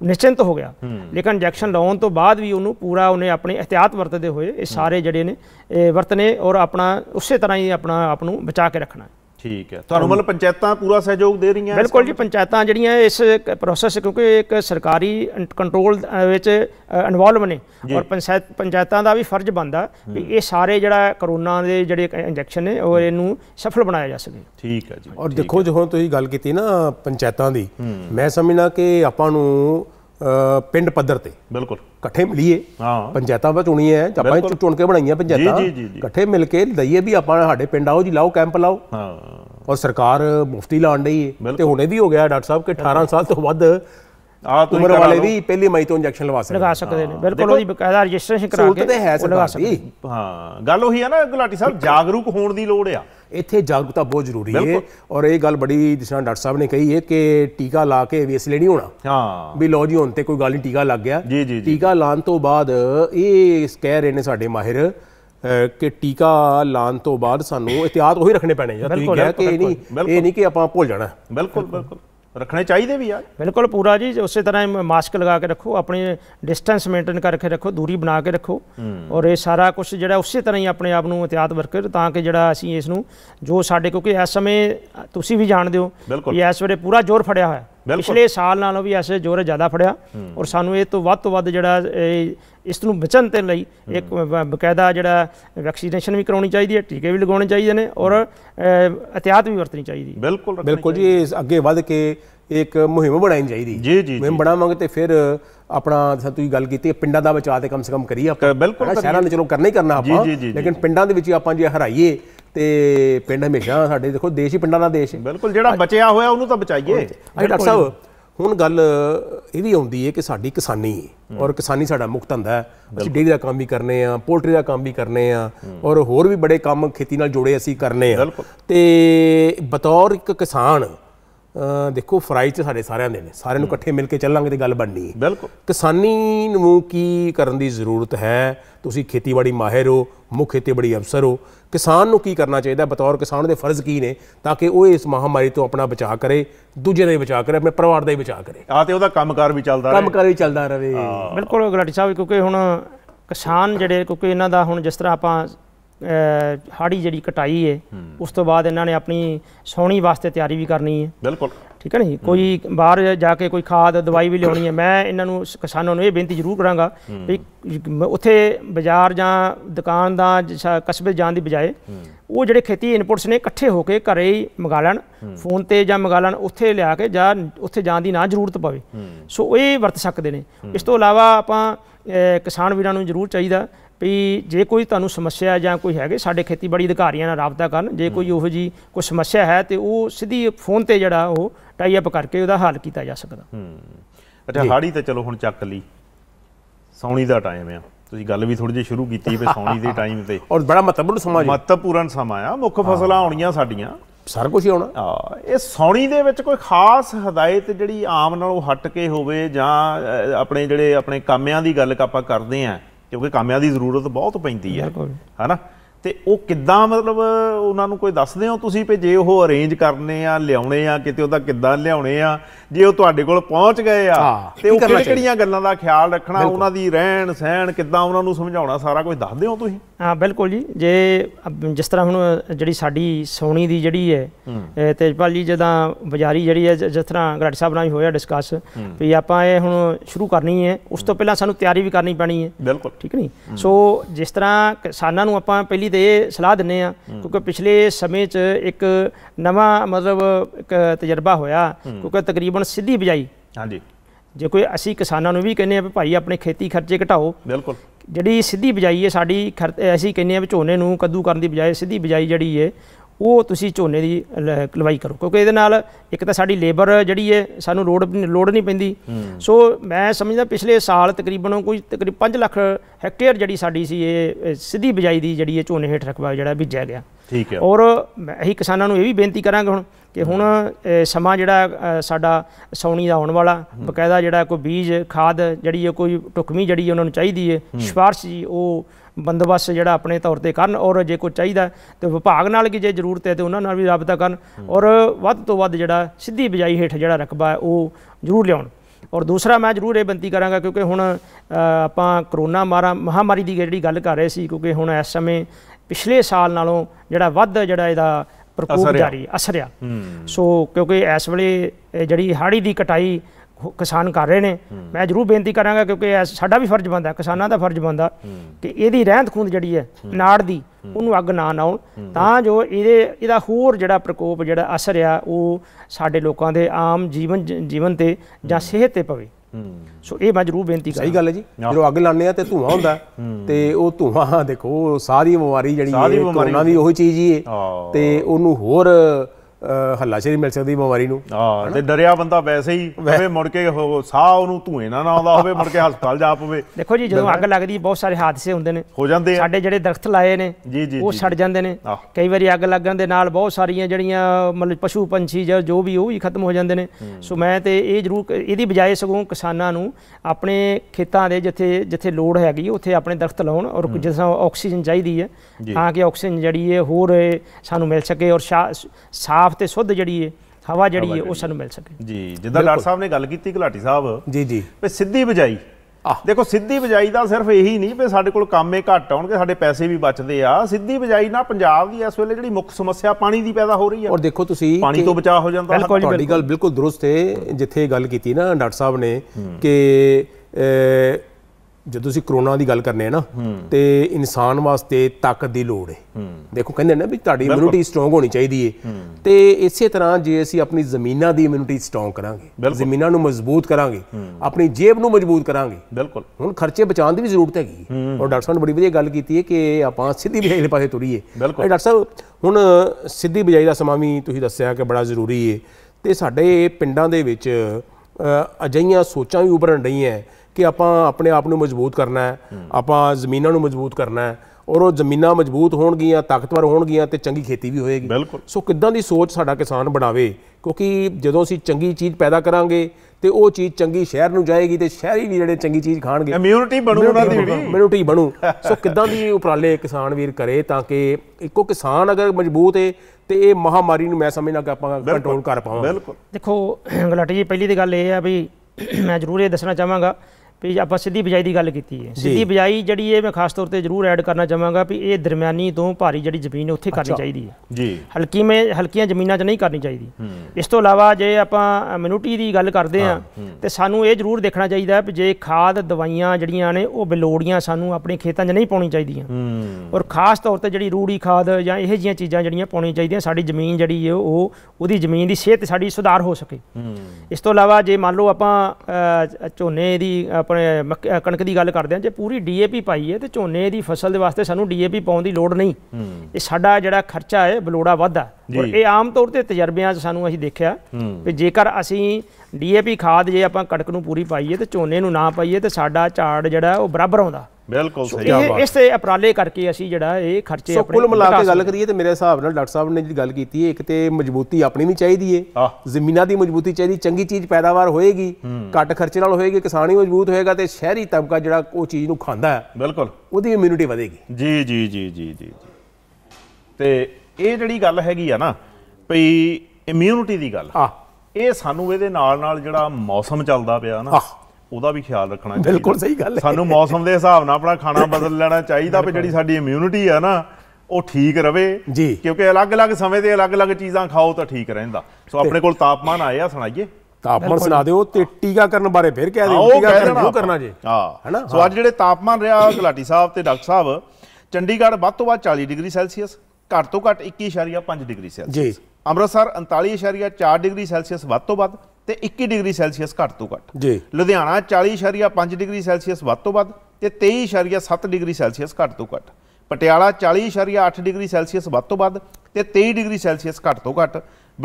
ਨਿਸ਼ਚਿੰਤ ਹੋ ਗਿਆ ਲੇਕਿਨ ਇੰਜੈਕਸ਼ਨ ਲਾਉਣ ਤੋਂ ਬਾਅਦ ਵੀ ਉਹਨੂੰ ਪੂਰਾ ਉਹਨੇ ਆਪਣੇ ਇhtiyat ਵਰਤਦੇ ਹੋਏ ਇਹ ਸਾਰੇ ਜਿਹੜੇ ਨੇ ਇਹ ਵਰਤਨੇ ਔਰ ਆਪਣਾ ਉਸੇ ਤਰ੍ਹਾਂ ਹੀ ਆਪਣਾ ਆਪ ਨੂੰ ਬਚਾ ਕੇ ਰੱਖਣਾ ਠੀਕ ਹੈ ਤੁਹਾਨੂੰ ਮਤਲਬ ਪੰਚਾਇਤਾਂ ਪੂਰਾ ਸਹਿਯੋਗ ਦੇ ਰਹੀਆਂ ਬਿਲਕੁਲ ਜੀ ਪੰਚਾਇਤਾਂ ਜਿਹੜੀਆਂ ਇਸ ਪ੍ਰੋਸੈਸ ਕਿਉਂਕਿ ਇੱਕ ਸਰਕਾਰੀ ਕੰਟਰੋਲ ਵਿੱਚ ਇਨਵੋਲਵ ਨੇ ਔਰ ਪੰਚਾਇਤ ਪੰਚਾਇਤਾਂ ਦਾ ਵੀ ਫਰਜ਼ ਬਣਦਾ ਵੀ ਇਹ ਸਾਰੇ ਜਿਹੜਾ ਕਰੋਨਾ ਦੇ ਜਿਹੜੇ ਇੰਜੈਕਸ਼ਨ ਨੇ ਉਹ ਇਹਨੂੰ ਸਫਲ ਬਣਾਇਆ ਜਾ ਸਕੇ ਠੀਕ ਹੈ ਜੀ ਔਰ ਦੇਖੋ ਜੋ ਹੁਣ ਤੁਸੀਂ ਗੱਲ ਕੀਤੀ ਨਾ ਪੰਚਾਇਤਾਂ ਦੀ ਮੈਂ ਸਮਝਣਾ ਕਿ ਆਪਾਂ ਨੂੰ ਪਿੰਡ ਪੱਧਰ ਤੇ ਬਿਲਕੁਲ ਇਕੱਠੇ ਮਿਲੀਏ ਹਾਂ ਪੰਚਾਇਤਾਂ ਵਿੱਚ ਚੁਣੀ ਹੈ ਆਪਾਂ ਚੁਣ ਕੇ ਬਣਾਈਆਂ ਪੰਚਾਇਤਾਂ ਇਕੱਠੇ ਮਿਲ ਕੇ ਲਈਏ ਵੀ ਆਪਾਂ ਸਾਡੇ ਪਿੰਡ ਆਓ ਜੀ ਲਾਓ ਕੈਂਪ ਲਾਓ ਹਾਂ ਔਰ ਸਰਕਾਰ ਮੁਫਤੀ ਲਾਣ ਰਹੀ ਤੇ ਹੁਣੇ ਵੀ ਹੋ ਗਿਆ ਡਾਕਟਰ ਸਾਹਿਬ ਕਿ 18 ਸਾਲ ਤੋਂ ਵੱਧ ਆ ਤੁਸੀਂ ਉਮਰ ਵਾਲੇ ਵੀ ਪਹਿਲੀ ਮਈ ਤੋਂ ਇੰਜੈਕਸ਼ਨ ਲਵਾ ਸਕਦੇ ਲਗਾ ਸਕਦੇ ਨੇ ਬਿਲਕੁਲ ਉਹਦੀ ਬਕਾਇਦਾ ਰਜਿਸਟ੍ਰੇਸ਼ਨ ਕਰਾ ਕੇ ਸਹੂਲਤ ਤੇ ਹੈ ਸਰਕਾਰ ਦੀ ਹਾਂ ਗੱਲ ਉਹੀ ਆ ਨਾ ਗੁਲਾਟੀ ਸਾਹਿਬ ਜਾਗਰੂਕ ਹੋਣ ਦੀ ਲੋੜ ਆ ਇੱਥੇ ਜਾਗਰੂਕਤਾ ਬਹੁਤ ਜ਼ਰੂਰੀ ਹੈ ਔਰ ਇਹ ਗੱਲ ਬੜੀ ਜਿਸਨਾ ਡਾਕਟਰ ਸਾਹਿਬ ਨੇ ਕਹੀ ਹੈ ਕਿ ਟੀਕਾ ਲਾ ਕੇ ਵੀ ਇਸ ਲਈ ਨਹੀਂ ਹੋਣਾ ਹਾਂ ਵੀ ਲੋ ਜੀ ਹੁਣ ਤੇ ਕੋਈ ਗੱਲ ਨਹੀਂ ਟੀਕਾ ਲੱਗ ਗਿਆ ਟੀਕਾ ਲਾਣ ਤੋਂ ਬਾਅਦ ਇਹ ਕਹਿ ਰਹੇ ਨੇ ਸਾਡੇ ਮਾਹਿਰ ਕਿ ਟੀਕਾ ਲਾਣ ਤੋਂ ਬਾਅਦ ਸਾਨੂੰ ਇhtiyat ਉਹੀ ਰੱਖਣੇ ਪੈਣੇ ਯਾਰ ਤੁਸੀਂ ਕਹਿ ਕਿ ਇਹ ਨਹੀਂ ਇਹ ਨਹੀਂ ਕਿ ਆਪਾਂ ਭੁੱਲ ਜਾਣਾ ਬਿਲਕੁਲ ਬਿਲਕੁਲ ਰੱਖਣੇ ਚਾਹੀਦੇ ਵੀ ਯਾਰ ਬਿਲਕੁਲ ਪੂਰਾ ਜੀ ਉਸੇ ਤਰ੍ਹਾਂ ਮਾਸਕ ਲਗਾ ਕੇ ਰੱਖੋ ਆਪਣੇ ਡਿਸਟੈਂਸ ਮੇਨਟੇਨ ਕਰਕੇ ਰੱਖੋ ਦੂਰੀ ਬਣਾ ਕੇ ਰੱਖੋ ਔਰ ਇਹ ਸਾਰਾ ਕੁਝ ਜਿਹੜਾ ਉਸੇ ਤਰ੍ਹਾਂ ਹੀ ਆਪਣੇ ਆਪ ਨੂੰ ਇhtiyat ਵਰਕਰ ਤਾਂ ਕਿ ਜਿਹੜਾ ਅਸੀਂ ਇਸ ਨੂੰ ਜੋ ਸਾਡੇ ਕਿਉਂਕਿ ਇਸ ਸਮੇਂ ਤੁਸੀਂ ਵੀ ਜਾਣਦੇ ਹੋ ਕਿ ਇਸ ਵੇਲੇ ਪੂਰਾ ਜ਼ੋਰ ਫੜਿਆ ਹੋਇਆ ਪਿਛਲੇ ਸਾਲ ਨਾਲੋਂ ਵੀ ਐਸੇ ਜੋਰ ਜ਼ਿਆਦਾ ਫੜਿਆ ਔਰ ਸਾਨੂੰ ਇਹ ਤੋਂ ਵੱਧ ਤੋਂ ਵੱਧ ਜਿਹੜਾ ਇਸ ਨੂੰ ਬਚਣ ਤੇ ਲਈ ਇੱਕ ਬਕਾਇਦਾ ਜਿਹੜਾ ਵੈਕਸੀਨੇਸ਼ਨ ਵੀ ਕਰਾਉਣੀ ਚਾਹੀਦੀ ਹੈ ਟੀਕੇ ਵੀ ਲਗਾਉਣੇ ਚਾਹੀਦੇ ਨੇ ਔਰ ਅਹਤਿਆਤ ਵੀ ਵਰਤਣੀ ਚਾਹੀਦੀ ਹੈ ਬਿਲਕੁਲ ਬਿਲਕੁਲ ਜੀ ਅੱਗੇ ਵੱਧ ਕੇ ਇੱਕ ਮੁਹਿੰਮ ਬਣਾਈ ਚਾਹੀਦੀ ਜੀ ਜੀ ਮੁਹਿੰਮ ਬਣਾਵਾਂਗੇ ਤੇ ਫਿਰ ਆਪਣਾ ਜਿਵੇਂ ਤੁਸੀਂ ਗੱਲ ਕੀਤੀ ਪਿੰਡਾਂ ਦਾ ਬਚਾਅ ਤੇ ਕਮ ਸੇ ਕਮ ਕਰੀ ਆਪਾਂ ਬਿਲਕੁਲ ਸ਼ਹਿਰਾਂ ਦੇ ਚਲੋ ਕਰਨਾ ਹੀ ਕਰਨਾ ਆਪਾਂ ਲੇਕਿਨ ਪਿੰਡਾਂ ਦੇ ਵਿੱਚ ਆਪਾਂ ਜੇ ਹਰਾਈਏ ਤੇ ਪਿੰਡ ਹਮੇਸ਼ਾ ਸਾਡੇ ਦੇਖੋ ਦੇਸ਼ ਹੀ ਪਿੰਡਾਂ ਦਾ ਦੇਸ਼ ਹੈ ਬਿਲਕੁਲ ਜਿਹੜਾ ਬਚਿਆ ਹੋਇਆ ਉਹਨੂੰ ਤਾਂ ਬਚਾਈਏ ਅਜੀ ਡਾਕਟਰ ਸਾਹਿਬ ਹੁਣ ਗੱਲ ਇਹ ਵੀ ਆਉਂਦੀ ਹੈ ਕਿ ਸਾਡੀ ਕਿਸਾਨੀ ਔਰ ਕਿਸਾਨੀ ਸਾਡਾ ਮੁੱਖ ਧੰਦਾ ਹੈ ਅਸੀਂ ਡੇਰੀ ਦਾ ਕੰਮ ਵੀ ਕਰਨੇ ਆ ਪੋਲਟਰੀ ਦਾ ਕੰਮ ਵੀ ਕਰਨੇ ਆ ਔਰ ਹੋਰ ਵੀ ਬੜੇ ਕੰਮ ਖੇਤੀ ਨਾਲ ਜੁੜੇ ਅਸੀਂ ਕਰਨੇ ਆ ਤੇ ਬਤੌਰ ਇੱਕ ਕਿਸਾਨ ਦੇਖੋ ਫਰਾਈ ਚ ਸਾਡੇ ਸਾਰਿਆਂ ਦੇ ਨੇ ਸਾਰਿਆਂ ਨੂੰ ਇਕੱਠੇ ਮਿਲ ਕੇ ਚੱਲਾਂਗੇ ਤੇ ਗੱਲ ਬਣਨੀ ਹੈ ਬਿਲਕੁਲ ਕਿਸਾਨੀ ਨੂੰ ਕੀ ਕਰਨ ਦੀ ਜ਼ਰੂਰਤ ਹੈ ਤੁਸੀਂ ਖੇਤੀਬਾੜੀ ਮਾਹਿਰ ਹੋ ਮੁੱਖ ਖੇਤੀਬਾੜੀ ਅਫਸਰ ਹੋ ਕਿਸਾਨ ਨੂੰ ਕੀ ਕਰਨਾ ਚਾਹੀਦਾ ਬਤੌਰ ਕਿਸਾਨ ਦੇ ਫਰਜ਼ ਕੀ ਨੇ ਤਾਂ ਕਿ ਉਹ ਇਸ ਮਹਾਮਾਰੀ ਤੋਂ ਆਪਣਾ ਬਚਾਅ ਕਰੇ ਦੂਜੇ ਦਾ ਬਚਾਅ ਕਰੇ ਆਪਣੇ ਪਰਿਵਾਰ ਦਾ ਹੀ ਬਚਾਅ ਕਰੇ ਆ ਤੇ ਉਹਦਾ ਕੰਮਕਾਰ ਵੀ ਚੱਲਦਾ ਰਹੇ ਕੰਮਕਾਰ ਵੀ ਚੱਲਦਾ ਰਹੇ ਬਿਲਕੁਲ ਗਰਾਟੀ ਸਾਹਿਬ ਕਿਉਂਕਿ ਹੁਣ ਕਿਸਾਨ ਜਿਹੜੇ ਕਿਉਂਕਿ ਇਹਨਾਂ ਦਾ ਹੁਣ ਜਿਸ ਤਰ੍ਹਾਂ ਆਪਾਂ ਹਾੜੀ ਜਿਹੜੀ ਕਟਾਈ ਹੈ ਉਸ ਤੋਂ ਬਾਅਦ ਇਹਨਾਂ ਨੇ ਆਪਣੀ ਸੌਣੀ ਵਾਸਤੇ ਤਿਆਰੀ ਵੀ ਕਰਨੀ ਹੈ ਬਿਲਕੁਲ ਠੀਕ ਹੈ ਨਹੀਂ ਕੋਈ ਬਾਹਰ ਜਾ ਕੇ ਕੋਈ ਖਾਦ ਦਵਾਈ ਵੀ ਲਿਆਉਣੀ ਹੈ ਮੈਂ ਇਹਨਾਂ ਨੂੰ ਕਿਸਾਨਾਂ ਨੂੰ ਇਹ ਬੇਨਤੀ ਜ਼ਰੂਰ ਕਰਾਂਗਾ ਵੀ ਉੱਥੇ ਬਾਜ਼ਾਰ ਜਾਂ ਦੁਕਾਨ ਦਾ ਕਸਬੇ ਜਾਣ ਦੀ ਬਜਾਏ ਉਹ ਜਿਹੜੇ ਖੇਤੀ ਇਨਪੁਟਸ ਨੇ ਇਕੱਠੇ ਹੋ ਕੇ ਘਰੇ ਹੀ ਮੰਗਾ ਲੈਣ ਫੋਨ ਤੇ ਜਾਂ ਮੰਗਾ ਲੈਣ ਉੱਥੇ ਲਿਆ ਕੇ ਜਾਂ ਉੱਥੇ ਜਾਣ ਦੀ ਨਾ ਜ਼ਰੂਰਤ ਪਵੇ ਸੋ ਇਹ ਵਰਤ ਸਕਦੇ ਨੇ ਇਸ ਤੋਂ ਇਲਾਵਾ ਆਪਾਂ ਕਿਸਾਨ ਵੀਰਾਂ ਨੂੰ ਜ਼ਰੂਰ ਚਾਹੀਦਾ ਵੀ ਜੇ ਕੋਈ ਤੁਹਾਨੂੰ ਸਮੱਸਿਆ ਜਾਂ ਕੋਈ ਹੈਗੇ ਸਾਡੇ ਖੇਤੀਬਾੜੀ ਅਧਿਕਾਰੀਆਂ ਨਾਲ ਰਾਬਤਾ ਕਰਨ ਜੇ ਕੋਈ ਉਹੋ ਜੀ ਕੋਈ ਸਮੱਸਿਆ ਹੈ ਤੇ ਉਹ ਸਿੱਧੀ ਫੋਨ ਤੇ ਜਿਹੜਾ ਉਹ ਟਾਈ ਅਪ ਕਰਕੇ ਉਹਦਾ ਹੱਲ ਕੀਤਾ ਜਾ ਸਕਦਾ ਹੂੰ ਅੱਛਾ ਹਾੜੀ ਤੇ ਚਲੋ ਹੁਣ ਚੱਕ ਲਈ ਸੌਣੀ ਦਾ ਟਾਈਮ ਆ ਤੁਸੀਂ ਗੱਲ ਵੀ ਥੋੜੀ ਜਿਹੀ ਸ਼ੁਰੂ ਕੀਤੀ ਵੀ ਸੌਣੀ ਦੇ ਟਾਈਮ ਤੇ ਔਰ ਬੜਾ ਮਹੱਤਵਪੂਰਨ ਸਮਾਂ ਜੀ ਮਹੱਤਵਪੂਰਨ ਸਮਾਂ ਆ ਮੁੱਖ ਫਸਲਾਂ ਆਉਣੀਆਂ ਸਾਡੀਆਂ ਸਰ ਕੁਝ ਹੀ ਆਉਣਾ ਆ ਇਹ ਸੌਣੀ ਦੇ ਵਿੱਚ ਕੋਈ ਖਾਸ ਹਦਾਇਤ ਜਿਹੜੀ ਆਮ ਨਾਲੋਂ ਹਟ ਕੇ ਹੋਵੇ ਜਾਂ ਆਪਣੇ ਜਿਹੜੇ ਆਪਣੇ ਕਾਮਿਆਂ ਦੀ ਗੱਲ ਆਪਾਂ ਕਰਦੇ ਆਂ ਕਿਉਂਕਿ ਕਾਮਿਆਂ ਦੀ ਜ਼ਰੂਰਤ ਬਹੁਤ ਪੈਂਦੀ ਹੈ ਹਨਾ ਤੇ ਉਹ ਕਿੱਦਾਂ ਮਤਲਬ ਉਹਨਾਂ ਨੂੰ ਕੋਈ ਦੱਸਦੇ ਹੋ ਤੁਸੀਂ ਵੀ ਜੇ ਉਹ ਅਰੇਂਜ ਕਰਨੇ ਆ ਲਿਆਉਣੇ ਆ ਕਿਤੇ ਉਹਦਾ ਕਿੱਦਾਂ ਲਿਆਉਣੇ ਆ ਜੇ ਉਹ ਤੁਹਾਡੇ ਕੋਲ ਪਹੁੰਚ ਗਏ ਆ ਤੇ ਉਹ ਕਿਹੜੀਆਂ ਗੱਲਾਂ ਦਾ ਖਿਆਲ ਰੱਖਣਾ ਉਹਨਾਂ ਦੀ ਰਹਿਣ ਸਹਿਣ ਕਿੱਦਾਂ ਉਹਨਾਂ ਨੂੰ ਸਮਝਾਉਣਾ ਸਾਰਾ ਕੁਝ ਦੱਸਦੇ ਹੋ ਤੁਸੀਂ ਹਾਂ ਬਿਲਕੁਲ ਜੀ ਜੇ ਜਿਸ ਤਰ੍ਹਾਂ ਹੁਣ ਜਿਹੜੀ ਸਾਡੀ ਸੋਣੀ ਦੀ ਜਿਹੜੀ ਹੈ ਤੇਜਪਾਲ ਜੀ ਜਦਾਂ ਬਜ਼ਾਰੀ ਜਿਹੜੀ ਹੈ ਜਿਸ ਤਰ੍ਹਾਂ ਗਰਾਟ ਸਾਹਿਬ ਨਾਲ ਹੋਇਆ ਡਿਸਕਸ ਵੀ ਆਪਾਂ ਇਹ ਹੁਣ ਸ਼ੁਰੂ ਕਰਨੀ ਹੈ ਉਸ ਤੋਂ ਪਹਿਲਾਂ ਸਾਨੂੰ ਤਿਆਰੀ ਵੀ ਕਰਨੀ ਪੈਣੀ ਹੈ ਬਿਲਕੁਲ ਠੀਕ ਨਹੀਂ ਸੋ ਜਿਸ ਤਰ੍ਹਾਂ ਕਿਸਾਨਾਂ ਨੂੰ ਆਪਾਂ ਪਹਿਲੀ ਜੀ ਦੇ ਸਲਾਹ ਦਿੰਨੇ ਆ ਕਿਉਂਕਿ ਪਿਛਲੇ ਸਮੇਂ 'ਚ ਇੱਕ ਨਵਾਂ ਮਤਲਬ ਇੱਕ ਤਜਰਬਾ ਹੋਇਆ ਕਿਉਂਕਿ ਤਕਰੀਬਨ ਸਿੱਧੀ ਬਿਜਾਈ ਹਾਂਜੀ ਜੇ ਕੋਈ ਅਸੀਂ ਕਿਸਾਨਾਂ ਨੂੰ ਵੀ ਕਹਿੰਨੇ ਆ ਵੀ ਭਾਈ ਆਪਣੇ ਖੇਤੀ ਖਰਚੇ ਘਟਾਓ ਬਿਲਕੁਲ ਜਿਹੜੀ ਸਿੱਧੀ ਬਿਜਾਈ ਹੈ ਸਾਡੀ ਅਸੀਂ ਕਹਿੰਨੇ ਆ ਵੀ ਝੋਨੇ ਨੂੰ ਕੱਦੂ ਕਰਨ ਦੀ ਬਜਾਏ ਸਿੱਧੀ ਬਿਜਾਈ ਜਿਹੜੀ ਹੈ ਉਹ ਤੁਸੀਂ ਝੋਨੇ ਦੀ ਲਵਾਈ ਕਰੋ ਕਿਉਂਕਿ ਇਹਦੇ ਨਾਲ ਇੱਕ ਤਾਂ ਸਾਡੀ ਲੇਬਰ ਜਿਹੜੀ ਹੈ ਸਾਨੂੰ ਲੋਡ ਲੋਡ ਨਹੀਂ ਪੈਂਦੀ ਸੋ ਮੈਂ ਸਮਝਦਾ ਪਿਛਲੇ ਸਾਲ ਤਕਰੀਬਨ ਕੋਈ ਤਕਰੀਬ 5 ਲੱਖ ਹੈਕਟੇਅਰ ਜਿਹੜੀ ਸਾਡੀ ਸੀ ਇਹ ਸਿੱਧੀ ਬਿਜਾਈ ਦੀ ਜਿਹੜੀ ਹੈ ਝੋਨੇ ਹੇਠ ਰਕਬਾ ਜਿਹੜਾ ਬੀਜਿਆ ਗਿਆ ਠੀਕ ਹੈ ਔਰ ਇਹੀ ਕਿਸਾਨਾਂ ਨੂੰ ਇਹ ਵੀ ਬੇਨਤੀ ਕਰਾਂਗੇ ਹੁਣ ਕਿ ਹੁਣ ਸਮਾਂ ਜਿਹੜਾ ਸਾਡਾ ਸੌਣੀ ਦਾ ਆਉਣ ਵਾਲਾ ਬਕਾਇਦਾ ਜਿਹੜਾ ਕੋਈ ਬੀਜ ਖਾਦ ਜਿਹੜੀ ਹੈ ਕੋਈ ਟੁਕਮੀ ਜਿਹੜੀ ਉਹਨਾਂ ਨੂੰ ਚਾਹੀਦੀ ਹੈ ਸਿਫਾਰਿਸ਼ ਜੀ ਉਹ ਬੰਦੋਬਸਤ ਜਿਹੜਾ ਆਪਣੇ ਤੌਰ ਤੇ ਕਰਨ ਔਰ ਜੇ ਕੋਈ ਚਾਹੀਦਾ ਤੇ ਵਿਭਾਗ ਨਾਲ ਕੀ ਜੇ ਜ਼ਰੂਰਤ ਹੈ ਤੇ ਉਹਨਾਂ ਨਾਲ ਵੀ ਰਾਬਤਾ ਕਰਨ ਔਰ ਵੱਧ ਤੋਂ ਵੱਧ ਜਿਹੜਾ ਸਿੱਧੀ ਬਿਜਾਈ ਹੇਠ ਜਿਹੜਾ ਰਕਬਾ ਉਹ ਜ਼ਰੂਰ ਲਿਆਉਣ ਔਰ ਦੂਸਰਾ ਮੈਂ ਜ਼ਰੂਰ ਇਹ ਬੇਨਤੀ ਕਰਾਂਗਾ ਕਿਉਂਕਿ ਹੁਣ ਆਪਾਂ ਕਰੋਨਾ ਮਾਰਾ ਮਹਾਮਾਰੀ ਦੀ ਜਿਹੜੀ ਗੱਲ ਕਰ ਰਹੇ ਸੀ ਕਿਉਂਕਿ ਹੁਣ ਇਸ ਸਮੇਂ ਪਿਛਲੇ ਸਾਲ ਨਾਲੋਂ ਜਿਹੜਾ ਵੱਧ ਜਿਹੜਾ ਇਹਦਾ ਪ੍ਰਕੋਪ ਜਾਰੀ ਅਸਰਿਆ ਸੋ ਕਿਉਂਕਿ ਇਸ ਵੇਲੇ ਜਿਹੜੀ ਹਾੜੀ ਦੀ ਕਟਾਈ ਕਿਸਾਨ ਕਰ ਰਹੇ ਨੇ ਮੈਂ ਜਰੂਰ ਬੇਨਤੀ ਕਰਾਂਗਾ ਕਿਉਂਕਿ ਸਾਡਾ ਵੀ ਫਰਜ਼ ਬਣਦਾ ਕਿਸਾਨਾਂ ਦਾ ਫਰਜ਼ ਬਣਦਾ ਕਿ ਇਹਦੀ ਰਹਿੰਦ ਖੂੰਦ ਜਿਹੜੀ ਹੈ ਨਾੜ ਦੀ ਉਹਨੂੰ ਅੱਗ ਨਾ ਨਾਉਣ ਤਾਂ ਜੋ ਇਹਦੇ ਇਹਦਾ ਹੋਰ ਜਿਹੜਾ ਪ੍ਰਕੋਪ ਜਿਹੜਾ ਅਸਰ ਆ ਉਹ ਸਾਡੇ ਲੋਕਾਂ ਦੇ ਆਮ ਜੀਵਨ ਜੀਵਨ ਤੇ ਜਾਂ ਸਿਹਤ ਤੇ ਪਵੇ ਹੂੰ ਸੋ ਇਹ ਮੈਂ ਜ਼ਰੂਰ ਬੇਨਤੀ ਕਰਾਂ ਸਹੀ ਗੱਲ ਹੈ ਜੀ ਜਦੋਂ ਅੱਗ ਲਾਣੇ ਆ ਤੇ ਧੂਆਂ ਹੁੰਦਾ ਤੇ ਉਹ ਧੂਆਂ ਦੇਖੋ ਸਾਰੀ ਬਿਮਾਰੀ ਜਿਹੜੀ ਹੈ ਕੋਰੋਨਾ ਦੀ ਉਹੀ ਚੀਜ਼ ਹੀ ਹੈ ਤੇ ਉਹਨੂੰ ਹੋਰ ਹੱਲਾਸ਼ੇਰੀ ਮਿਲ ਸਕਦੀ ਬਿਮਾਰੀ ਨੂੰ ਹਾਂ ਤੇ ਡਰਿਆ ਬੰਦਾ ਵੈਸੇ ਹੀ ਹੋਵੇ ਮੁੜ ਕੇ ਸਾਹ ਉਹਨੂੰ ਧੂਏ ਨਾ ਨਾ ਆਉਂਦਾ ਹੋਵੇ ਮੁੜ ਕੇ ਹਸਪਤਾਲ ਜਾ ਪਵੇ ਦੇਖੋ ਜੀ ਜਦੋਂ ਅੱਗ ਲੱਗਦੀ ਬਹੁਤ ਸਾਰੇ ਹਾਦਸੇ ਹੁੰਦੇ ਨੇ ਹੋ ਜਾਂਦੇ ਸਾਡੇ ਜਿਹੜੇ ਦਰਖਤ ਲਾਏ ਨੇ ਉਹ ਸੜ ਜਾਂਦੇ ਨੇ ਕਈ ਵਾਰੀ ਅੱਗ ਲੱਗਣ ਦੇ ਨਾਲ ਬਹੁਤ ਸਾਰੀਆਂ ਜਿਹੜੀਆਂ ਮਤਲਬ ਪਸ਼ੂ ਪੰਛੀ ਜਾਂ ਜੋ ਵੀ ਉਹ ਵੀ ਖਤਮ ਹੋ ਜਾਂਦੇ ਨੇ ਸੋ ਮੈਂ ਤੇ ਇਹ ਜ਼ਰੂਰ ਇਹਦੀ ਬਜਾਏ ਸਗੋਂ ਕਿਸਾਨਾਂ ਨੂੰ ਆਪਣੇ ਖੇਤਾਂ ਦੇ ਜਿੱਥੇ ਜਿੱਥੇ ਲੋੜ ਹੈਗੀ ਉੱਥੇ ਆਪਣੇ ਦਰਖਤ ਲਾਉਣ ਔਰ ਜਿਸ ਤਰ੍ਹਾਂ ਆਕਸੀਜਨ ਚਾਹੀਦੀ ਹੈ ਤਾਂ ਕਿ ਆਕਸੀਜਨ ਜਿਹੜੀ ਹੈ ਹੋਰ ਸਾਨੂੰ ਮਿਲ ਸਕੇ ਔਰ ਸਾਫ਼ ਸਾਫ਼ ਤੇ ਸੁੱਧ ਜਿਹੜੀ ਹੈ ਹਵਾ ਜਿਹੜੀ ਹੈ ਉਹ ਸਾਨੂੰ ਮਿਲ ਸਕੇ ਜੀ ਜਿੱਦਾਂ ਡਾਕਟਰ ਸਾਹਿਬ ਨੇ ਗੱਲ ਕੀਤੀ ਘਲਾਟੀ ਸਾਹਿਬ ਜੀ ਜੀ ਵੀ ਸਿੱਧੀ ਬਜਾਈ ਦੇਖੋ ਸਿੱਧੀ ਬਜਾਈ ਦਾ ਸਿਰਫ ਇਹੀ ਨਹੀਂ ਵੀ ਸਾਡੇ ਕੋਲ ਕੰਮੇ ਘੱਟ ਆਉਣਗੇ ਸਾਡੇ ਪੈਸੇ ਵੀ ਬਚਦੇ ਆ ਸਿੱਧੀ ਬਜਾਈ ਨਾਲ ਪੰਜਾਬ ਦੀ ਇਸ ਵੇਲੇ ਜਿਹੜੀ ਮੁੱਖ ਸਮੱਸਿਆ ਪਾਣੀ ਦੀ ਪੈਦਾ ਹੋ ਰਹੀ ਆ ਔਰ ਦੇਖੋ ਤੁਸੀਂ ਪਾਣੀ ਤੋਂ ਬਚਾਅ ਹੋ ਜਾਂਦਾ ਤੁਹਾਡੀ ਗੱਲ ਬਿਲਕੁਲ ਦਰੁਸਤ ਹੈ ਜਿੱਥੇ ਗੱਲ ਕੀਤੀ ਨਾ ਡਾਕਟਰ ਸਾਹਿਬ ਨੇ ਕਿ ਜਦੋਂ ਅਸੀਂ ਕਰੋਨਾ ਦੀ ਗੱਲ ਕਰਨੇ ਆ ਨਾ ਤੇ ਇਨਸਾਨ ਵਾਸਤੇ ਤਾਕਤ ਦੀ ਲੋੜ ਹੈ ਦੇਖੋ ਕਹਿੰਦੇ ਨੇ ਵੀ ਤੁਹਾਡੀ ਇਮਿਊਨਿਟੀ ਸਟਰੋਂਗ ਹੋਣੀ ਚਾਹੀਦੀ ਹੈ ਤੇ ਇਸੇ ਤਰ੍ਹਾਂ ਜੇ ਅਸੀਂ ਆਪਣੀ ਜ਼ਮੀਨਾਂ ਦੀ ਇਮਿਊਨਿਟੀ ਸਟਰੋਂਗ ਕਰਾਂਗੇ ਜ਼ਮੀਨਾਂ ਨੂੰ ਮਜ਼ਬੂਤ ਕਰਾਂਗੇ ਆਪਣੀ ਜੇਬ ਨੂੰ ਮਜ਼ਬੂਤ ਕਰਾਂਗੇ ਬਿਲਕੁਲ ਹੁਣ ਖਰਚੇ ਬਚਾਉਣ ਦੀ ਵੀ ਜ਼ਰੂਰਤ ਹੈਗੀ ਔਰ ਡਾਕਟਰ ਸਾਹਿਬ ਨੇ ਬੜੀ ਵਧੀਆ ਗੱਲ ਕੀਤੀ ਹੈ ਕਿ ਆਪਾਂ ਸਿੱਧੀ ਬਿਜਾਈ ਦੇ ਪਾਸੇ ਤੁਰੀਏ ਡਾਕਟਰ ਸਾਹਿਬ ਹੁਣ ਸਿੱਧੀ ਬਿਜਾਈ ਦਾ ਸਮਾਂ ਵੀ ਤੁਸੀਂ ਦੱਸਿਆ ਕਿ ਬੜਾ ਜ਼ਰੂਰੀ ਹੈ ਤੇ ਸਾਡੇ ਪਿੰਡਾਂ ਦੇ ਵਿੱਚ ਅਜਈਆਂ ਸੋਚਾਂ ਵੀ ਉਭਰਨ ਰਹੀਆਂ ਹੈ ਕਿ ਆਪਾਂ ਆਪਣੇ ਆਪ ਨੂੰ ਮਜ਼ਬੂਤ ਕਰਨਾ ਹੈ ਆਪਾਂ ਜ਼ਮੀਨਾਂ ਨੂੰ ਮਜ਼ਬੂਤ ਕਰਨਾ ਹੈ ਔਰ ਉਹ ਜ਼ਮੀਨਾਂ ਮਜ਼ਬੂਤ ਹੋਣਗੀਆਂ ਤਾਕਤਵਰ ਹੋਣਗੀਆਂ ਤੇ ਚੰਗੀ ਖੇਤੀ ਵੀ ਹੋਏਗੀ ਸੋ ਕਿੱਦਾਂ ਦੀ ਸੋਚ ਸਾਡਾ ਕਿਸਾਨ ਬਣਾਵੇ ਕਿਉਂਕਿ ਜਦੋਂ ਅਸੀਂ ਚੰਗੀ ਚੀਜ਼ ਪੈਦਾ ਕਰਾਂਗੇ ਤੇ ਉਹ ਚੀਜ਼ ਚੰਗੀ ਸ਼ਹਿਰ ਨੂੰ ਜਾਏਗੀ ਤੇ ਸ਼ਹਿਰੀ ਵੀ ਜਿਹੜੇ ਚੰਗੀ ਚੀਜ਼ ਖਾਣਗੇ ਇਮਿਊਨਿਟੀ ਬਣੂ ਉਹਨਾਂ ਦੀ ਜਿਹੜੀ ਇਮਿਊਨਿਟੀ ਬਣੂ ਸੋ ਕਿੱਦਾਂ ਦੀ ਉਪਰਾਲੇ ਕਿਸਾਨ ਵੀਰ ਕਰੇ ਤਾਂ ਕਿ ਇੱਕੋ ਕਿਸਾਨ ਅਗਰ ਮਜ਼ਬੂਤ ਹੈ ਤੇ ਇਹ ਮਹਾਮਾਰੀ ਨੂੰ ਮੈਂ ਸਮਝਣਾ ਕਿ ਆਪਾਂ ਕੰਟਰੋਲ ਕਰ ਪਾਵਾਂਗੇ ਦੇਖੋ ਗੁਲਾਟੀ ਜੀ ਪਹਿਲੀ ਦੀ ਗੱਲ ਇਹ ਆ ਵੀ ਮੈਂ ਜ਼ਰੂਰ ਇਹ ਦੱਸਣਾ ਚਾਹਾਂਗਾ ਵੀ ਆਪਾਂ ਸਿੱਧੀ ਬਜਾਈ ਦੀ ਗੱਲ ਕੀਤੀ ਹੈ ਸਿੱਧੀ ਬਜਾਈ ਜਿਹੜੀ ਇਹ ਮੈਂ ਖਾਸ ਤੌਰ ਤੇ ਜ਼ਰੂਰ ਐਡ ਕਰਨਾ ਚਾਹਾਂਗਾ ਵੀ ਇਹ ਦਰਮਿਆਨੀ ਤੋਂ ਭਾਰੀ ਜਿਹੜੀ ਜ਼ਮੀਨ ਹੈ ਉੱਥੇ ਕਰਨੀ ਚਾਹੀਦੀ ਹੈ ਜੀ ਹਲਕੀ ਮੇ ਹਲਕੀਆਂ ਜ਼ਮੀਨਾਂ 'ਚ ਨਹੀਂ ਕਰਨੀ ਚਾਹੀਦੀ ਇਸ ਤੋਂ ਇਲਾਵਾ ਜੇ ਆਪਾਂ ਮਿਨੂਟੀ ਦੀ ਗੱਲ ਕਰਦੇ ਆ ਤੇ ਸਾਨੂੰ ਇਹ ਜ਼ਰੂਰ ਦੇਖਣਾ ਚਾਹੀਦਾ ਹੈ ਵੀ ਜੇ ਖਾਦ ਦਵਾਈਆਂ ਜਿਹੜੀਆਂ ਨੇ ਉਹ ਬਲੋੜੀਆਂ ਸਾਨੂੰ ਆਪਣੇ ਖੇਤਾਂ 'ਚ ਨਹੀਂ ਪਾਉਣੀ ਚਾਹੀਦੀਆਂ ਔਰ ਖਾਸ ਤੌਰ ਤੇ ਜਿਹੜੀ ਰੂੜੀ ਖਾਦ ਜਾਂ ਇਹੋ ਜਿਹੀਆਂ ਚੀਜ਼ਾਂ ਜਿਹੜੀਆਂ ਪਾਉਣੀ ਚਾਹੀਦੀਆਂ ਸਾਡੀ ਜ਼ਮੀਨ ਜਿਹੜੀ ਹੈ ਉਹ ਉਹਦੀ ਜ਼ਮੀਨ ਦੀ ਸਿਹਤ ਸਾਡੀ ਸੁਧਾਰ ਹੋ ਸਕੇ ਇਸ ਤੋਂ ਇਲਾਵਾ ਜੇ ਮੰਨ ਲਓ ਆਪਾਂ ਝੋਨੇ ਦੀ ਆਪਣੇ ਕਣਕ ਦੀ ਗੱਲ ਕਰਦੇ ਆ ਜੇ ਪੂਰੀ ਡੀਏਪੀ ਪਾਈ ਹੈ ਤੇ ਝੋਨੇ ਦੀ ਫਸਲ ਦੇ ਵਾਸਤੇ ਸਾਨੂੰ ਡੀਏਪੀ ਪਾਉਣ ਦੀ ਲੋੜ ਨਹੀਂ ਇਹ ਸਾਡਾ ਜਿਹੜਾ ਖਰਚਾ ਹੈ ਬਲੋੜਾ ਵਾਧਾ ਔਰ ਇਹ ਆਮ ਤੌਰ ਤੇ ਤਜਰਬਿਆਂ 'ਚ ਸਾਨੂੰ ਅਸੀਂ ਦੇਖਿਆ ਕਿ ਜੇਕਰ ਅਸੀਂ ਡੀਏਪੀ ਖਾਦ ਜੇ ਆਪਾਂ ਕਣਕ ਨੂੰ ਪੂਰੀ ਪਾਈਏ ਤੇ ਝੋਨੇ ਨੂੰ ਨਾ ਪਾਈਏ ਤੇ ਸਾਡਾ ਝਾੜ ਜਿਹੜਾ ਉਹ ਬਰਾਬਰ ਆਉਂਦਾ ਬਿਲਕੁਲ ਸਹੀ ਬਾਤ ਇਸ ਤੇ ਅਪਰਾਲੇ ਕਰਕੇ ਅਸੀਂ ਜਿਹੜਾ ਇਹ ਖਰਚੇ ਆਪਣੇ ਕੁੱਲ ਮਿਲਾ ਕੇ ਗੱਲ ਕਰੀਏ ਤੇ ਮੇਰੇ ਹਿਸਾਬ ਨਾਲ ਡਾਕਟਰ ਸਾਹਿਬ ਨੇ ਜਿਹੜੀ ਗੱਲ ਕੀਤੀ ਹੈ ਇੱਕ ਤੇ ਮਜ਼ਬੂਤੀ ਆਪਣੀ ਵੀ ਚਾਹੀਦੀ ਏ ਜ਼ਮੀਨਾਂ ਦੀ ਮਜ਼ਬੂਤੀ ਚਾਹੀਦੀ ਚੰਗੀ ਚੀਜ਼ ਪੈਦਾਵਾਰ ਹੋਏਗੀ ਘੱਟ ਖਰਚੇ ਨਾਲ ਹੋਏਗੀ ਕਿਸਾਨੀ ਮਜ਼ਬੂਤ ਹੋਏਗਾ ਤੇ ਸ਼ਹਿਰੀ ਤਬਕਾ ਜਿਹੜਾ ਉਹ ਚੀਜ਼ ਨੂੰ ਖਾਂਦਾ ਹੈ ਬਿਲਕੁਲ ਉਹਦੀ ਇਮਿਊਨਿਟੀ ਵਧੇਗੀ ਜੀ ਜੀ ਜੀ ਜੀ ਜੀ ਤੇ ਇਹ ਜਿਹੜੀ ਗੱਲ ਹੈਗੀ ਆ ਨਾ ਭਈ ਇਮਿਊਨਿਟੀ ਦੀ ਗੱਲ ਆ ਇਹ ਸਾਨੂੰ ਇਹਦੇ ਨਾਲ ਨਾਲ ਜਿਹੜਾ ਮੌਸਮ ਚੱਲਦਾ ਪਿਆ ਨਾ ਉਹਦਾ ਵੀ ਖਿਆਲ ਰੱਖਣਾ ਚਾਹੀਦਾ ਬਿਲਕੁਲ ਸਹੀ ਗੱਲ ਹੈ ਸਾਨੂੰ ਮੌਸਮ ਦੇ ਹਿਸਾਬ ਨਾਲ ਆਪਣਾ ਖਾਣਾ ਬਦਲ ਲੈਣਾ ਚਾਹੀਦਾ ਵੀ ਜਿਹੜੀ ਸਾਡੀ ਇਮਿਊਨਿਟੀ ਆ ਨਾ ਉਹ ਠੀਕ ਰਵੇ ਕਿਉਂਕਿ ਅਲੱਗ-ਅਲੱਗ ਸਮੇਂ ਦੇ ਅਲੱਗ-ਅਲੱਗ ਚੀਜ਼ਾਂ ਖਾਓ ਤਾਂ ਠੀਕ ਰਹਿੰਦਾ ਸੋ ਆਪਣੇ ਕੋਲ ਤਾਪਮਾਨ ਆਏ ਆ ਸੁਣਾਈਏ ਤਾਪਮਾਨ ਸੁਣਾ ਦਿਓ ਤੇ ਟੀਕਾ ਕਰਨ ਬਾਰੇ ਫਿਰ ਕਹਿ ਦਿਓ ਟੀਕਾ ਕਰਨ ਨੂੰ ਕਰਨਾ ਜੇ ਹਾਂ ਹੈਨਾ ਸੋ ਅੱਜ ਜਿਹੜੇ ਤਾਪਮਾਨ ਰਿਹਾ ਗਲਾਟੀ ਸਾਹਿਬ ਤੇ ਡਾਕਟਰ ਸਾਹਿਬ ਚੰਡੀਗੜ੍ਹ ਵੱਧ ਤੋਂ ਵੱਧ 40 ਡਿਗਰੀ ਸੈਲਸੀਅਸ ਘੱਟ ਤੋਂ ਘੱਟ 21.5 ਡਿਗਰੀ ਸੈਲਸੀਅਸ ਜੀ ਅੰਮ੍ਰਿਤਸਰ 39.4 ਡਿਗਰੀ ਸੈਲਸੀਅਸ ਵੱਧ ਤੋਂ ਵੱਧ ਤੇ 21 ਡਿਗਰੀ ਸੈਲਸੀਅਸ ਘੱਟ ਤੋਂ ਘੱਟ ਜੀ ਲੁਧਿਆਣਾ 40.5 ਡਿਗਰੀ ਸੈਲਸੀਅਸ ਵੱਧ ਤੋਂ ਵੱਧ ਤੇ 23.7 ਡਿਗਰੀ ਸੈਲਸੀਅਸ ਘੱਟ ਤੋਂ ਘੱਟ ਪਟਿਆਲਾ 40.8 ਡਿਗਰੀ ਸੈਲਸੀਅਸ ਵੱਧ ਤੋਂ ਵੱਧ ਤੇ 23 ਡਿਗਰੀ ਸੈਲਸੀਅਸ ਘੱਟ ਤੋਂ ਘੱਟ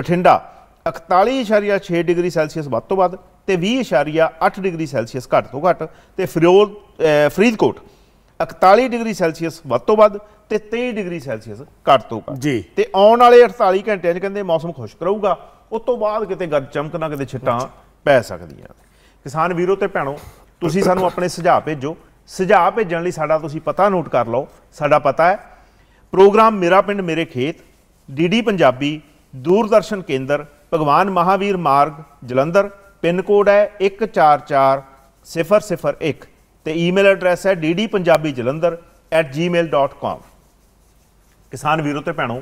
ਬਠਿੰਡਾ 41.6 ਡਿਗਰੀ ਸੈਲਸੀਅਸ ਵੱਧ ਤੋਂ ਵੱਧ ਤੇ 20.8 ਡਿਗਰੀ ਸੈਲਸੀਅਸ ਘੱਟ ਤੋਂ ਘੱਟ ਤੇ ਫਿਰੋਜ਼ ਫਰੀਦਕੋਟ 41 ਡਿਗਰੀ ਸੈਲਸੀਅਸ ਵੱਧ ਤੋਂ ਵੱਧ ਤੇ 23 ਡਿਗਰੀ ਸੈਲਸੀਅਸ ਘੱਟ ਤੋਂ ਘੱਟ ਜੀ ਤੇ ਆਉਣ ਵਾਲੇ 48 ਘੰਟਿਆਂ 'ਚ ਕਹਿੰਦੇ ਮੌਸਮ ਖੁਸ਼ਕ ਰਹੂਗਾ ਉਸ ਤੋਂ ਬਾਅਦ ਕਿਤੇ ਗੱਜ ਚਮਕਣਾ ਕਿਤੇ ਛਿੱਟਾਂ ਪੈ ਸਕਦੀਆਂ ਕਿਸਾਨ ਵੀਰੋ ਤੇ ਭੈਣੋ ਤੁਸੀਂ ਸਾਨੂੰ ਆਪਣੇ ਸੁਝਾਅ ਭੇਜੋ ਸੁਝਾਅ ਭੇਜਣ ਲਈ ਸਾਡਾ ਤੁਸੀਂ ਪਤਾ ਨੋਟ ਕਰ ਲਓ ਸਾਡਾ ਪਤਾ ਹੈ ਪ੍ਰੋਗਰਾਮ ਮੇਰਾ ਪਿੰਡ ਮੇਰੇ ਖੇਤ ਡੀਡੀ ਪੰਜਾਬੀ ਦੂਰਦਰਸ਼ਨ ਕੇਂਦਰ ਭਗਵਾਨ ਮਹਾਵੀਰ ਮਾਰਗ ਜਲੰਧਰ ਪਿੰਨ ਕੋਡ ਹੈ 144 001 ਤੇ ਈਮੇਲ ਐਡਰੈਸ ਹੈ ddpunjabijalandhar@gmail.com ਕਿਸਾਨ ਵੀਰੋ ਤੇ ਭੈਣੋ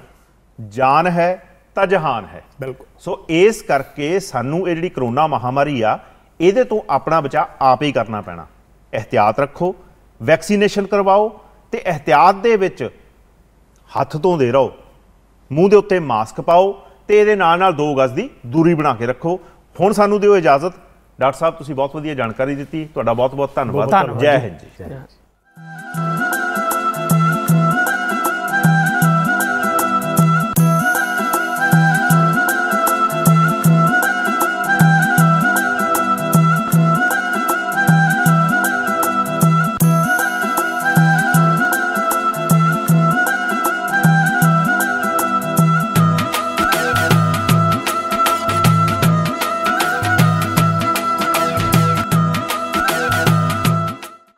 ਜਾਨ ਹੈ ਤਾਂ ਜਹਾਨ ਹੈ ਬਿਲਕੁਲ ਸੋ ਇਸ ਕਰਕੇ ਸਾਨੂੰ ਇਹ ਜਿਹੜੀ ਕਰੋਨਾ ਮਹਾਮਾਰੀ ਆ ਇਹਦੇ ਤੋਂ ਆਪਣਾ ਬਚਾ ਆਪ ਹੀ ਕਰਨਾ ਪੈਣਾ ਇhtiyat ਰੱਖੋ ਵੈਕਸੀਨੇਸ਼ਨ ਕਰਵਾਓ ਤੇ ਇhtiyat ਦੇ ਵਿੱਚ ਹੱਥ ਦੇ ਰਹੋ ਮੂੰਹ ਦੇ ਉੱਤੇ ਮਾਸਕ ਪਾਓ ਤੇ ਇਹਦੇ ਨਾਲ ਨਾਲ 2 ਗਜ਼ ਦੀ ਦੂਰੀ ਬਣਾ ਕੇ ਰੱਖੋ ਹੁਣ ਸਾਨੂੰ ਦਿਓ ਇਜਾਜ਼ਤ ਡਾਕਟਰ ਸਾਹਿਬ ਤੁਸੀਂ ਬਹੁਤ ਵਧੀਆ ਜਾਣਕਾਰੀ ਦਿੱਤੀ ਤੁਹਾਡਾ ਬਹੁਤ ਬਹੁਤ ਧੰਨਵਾਦ ਜੈ ਹਿੰਦ ਜੀ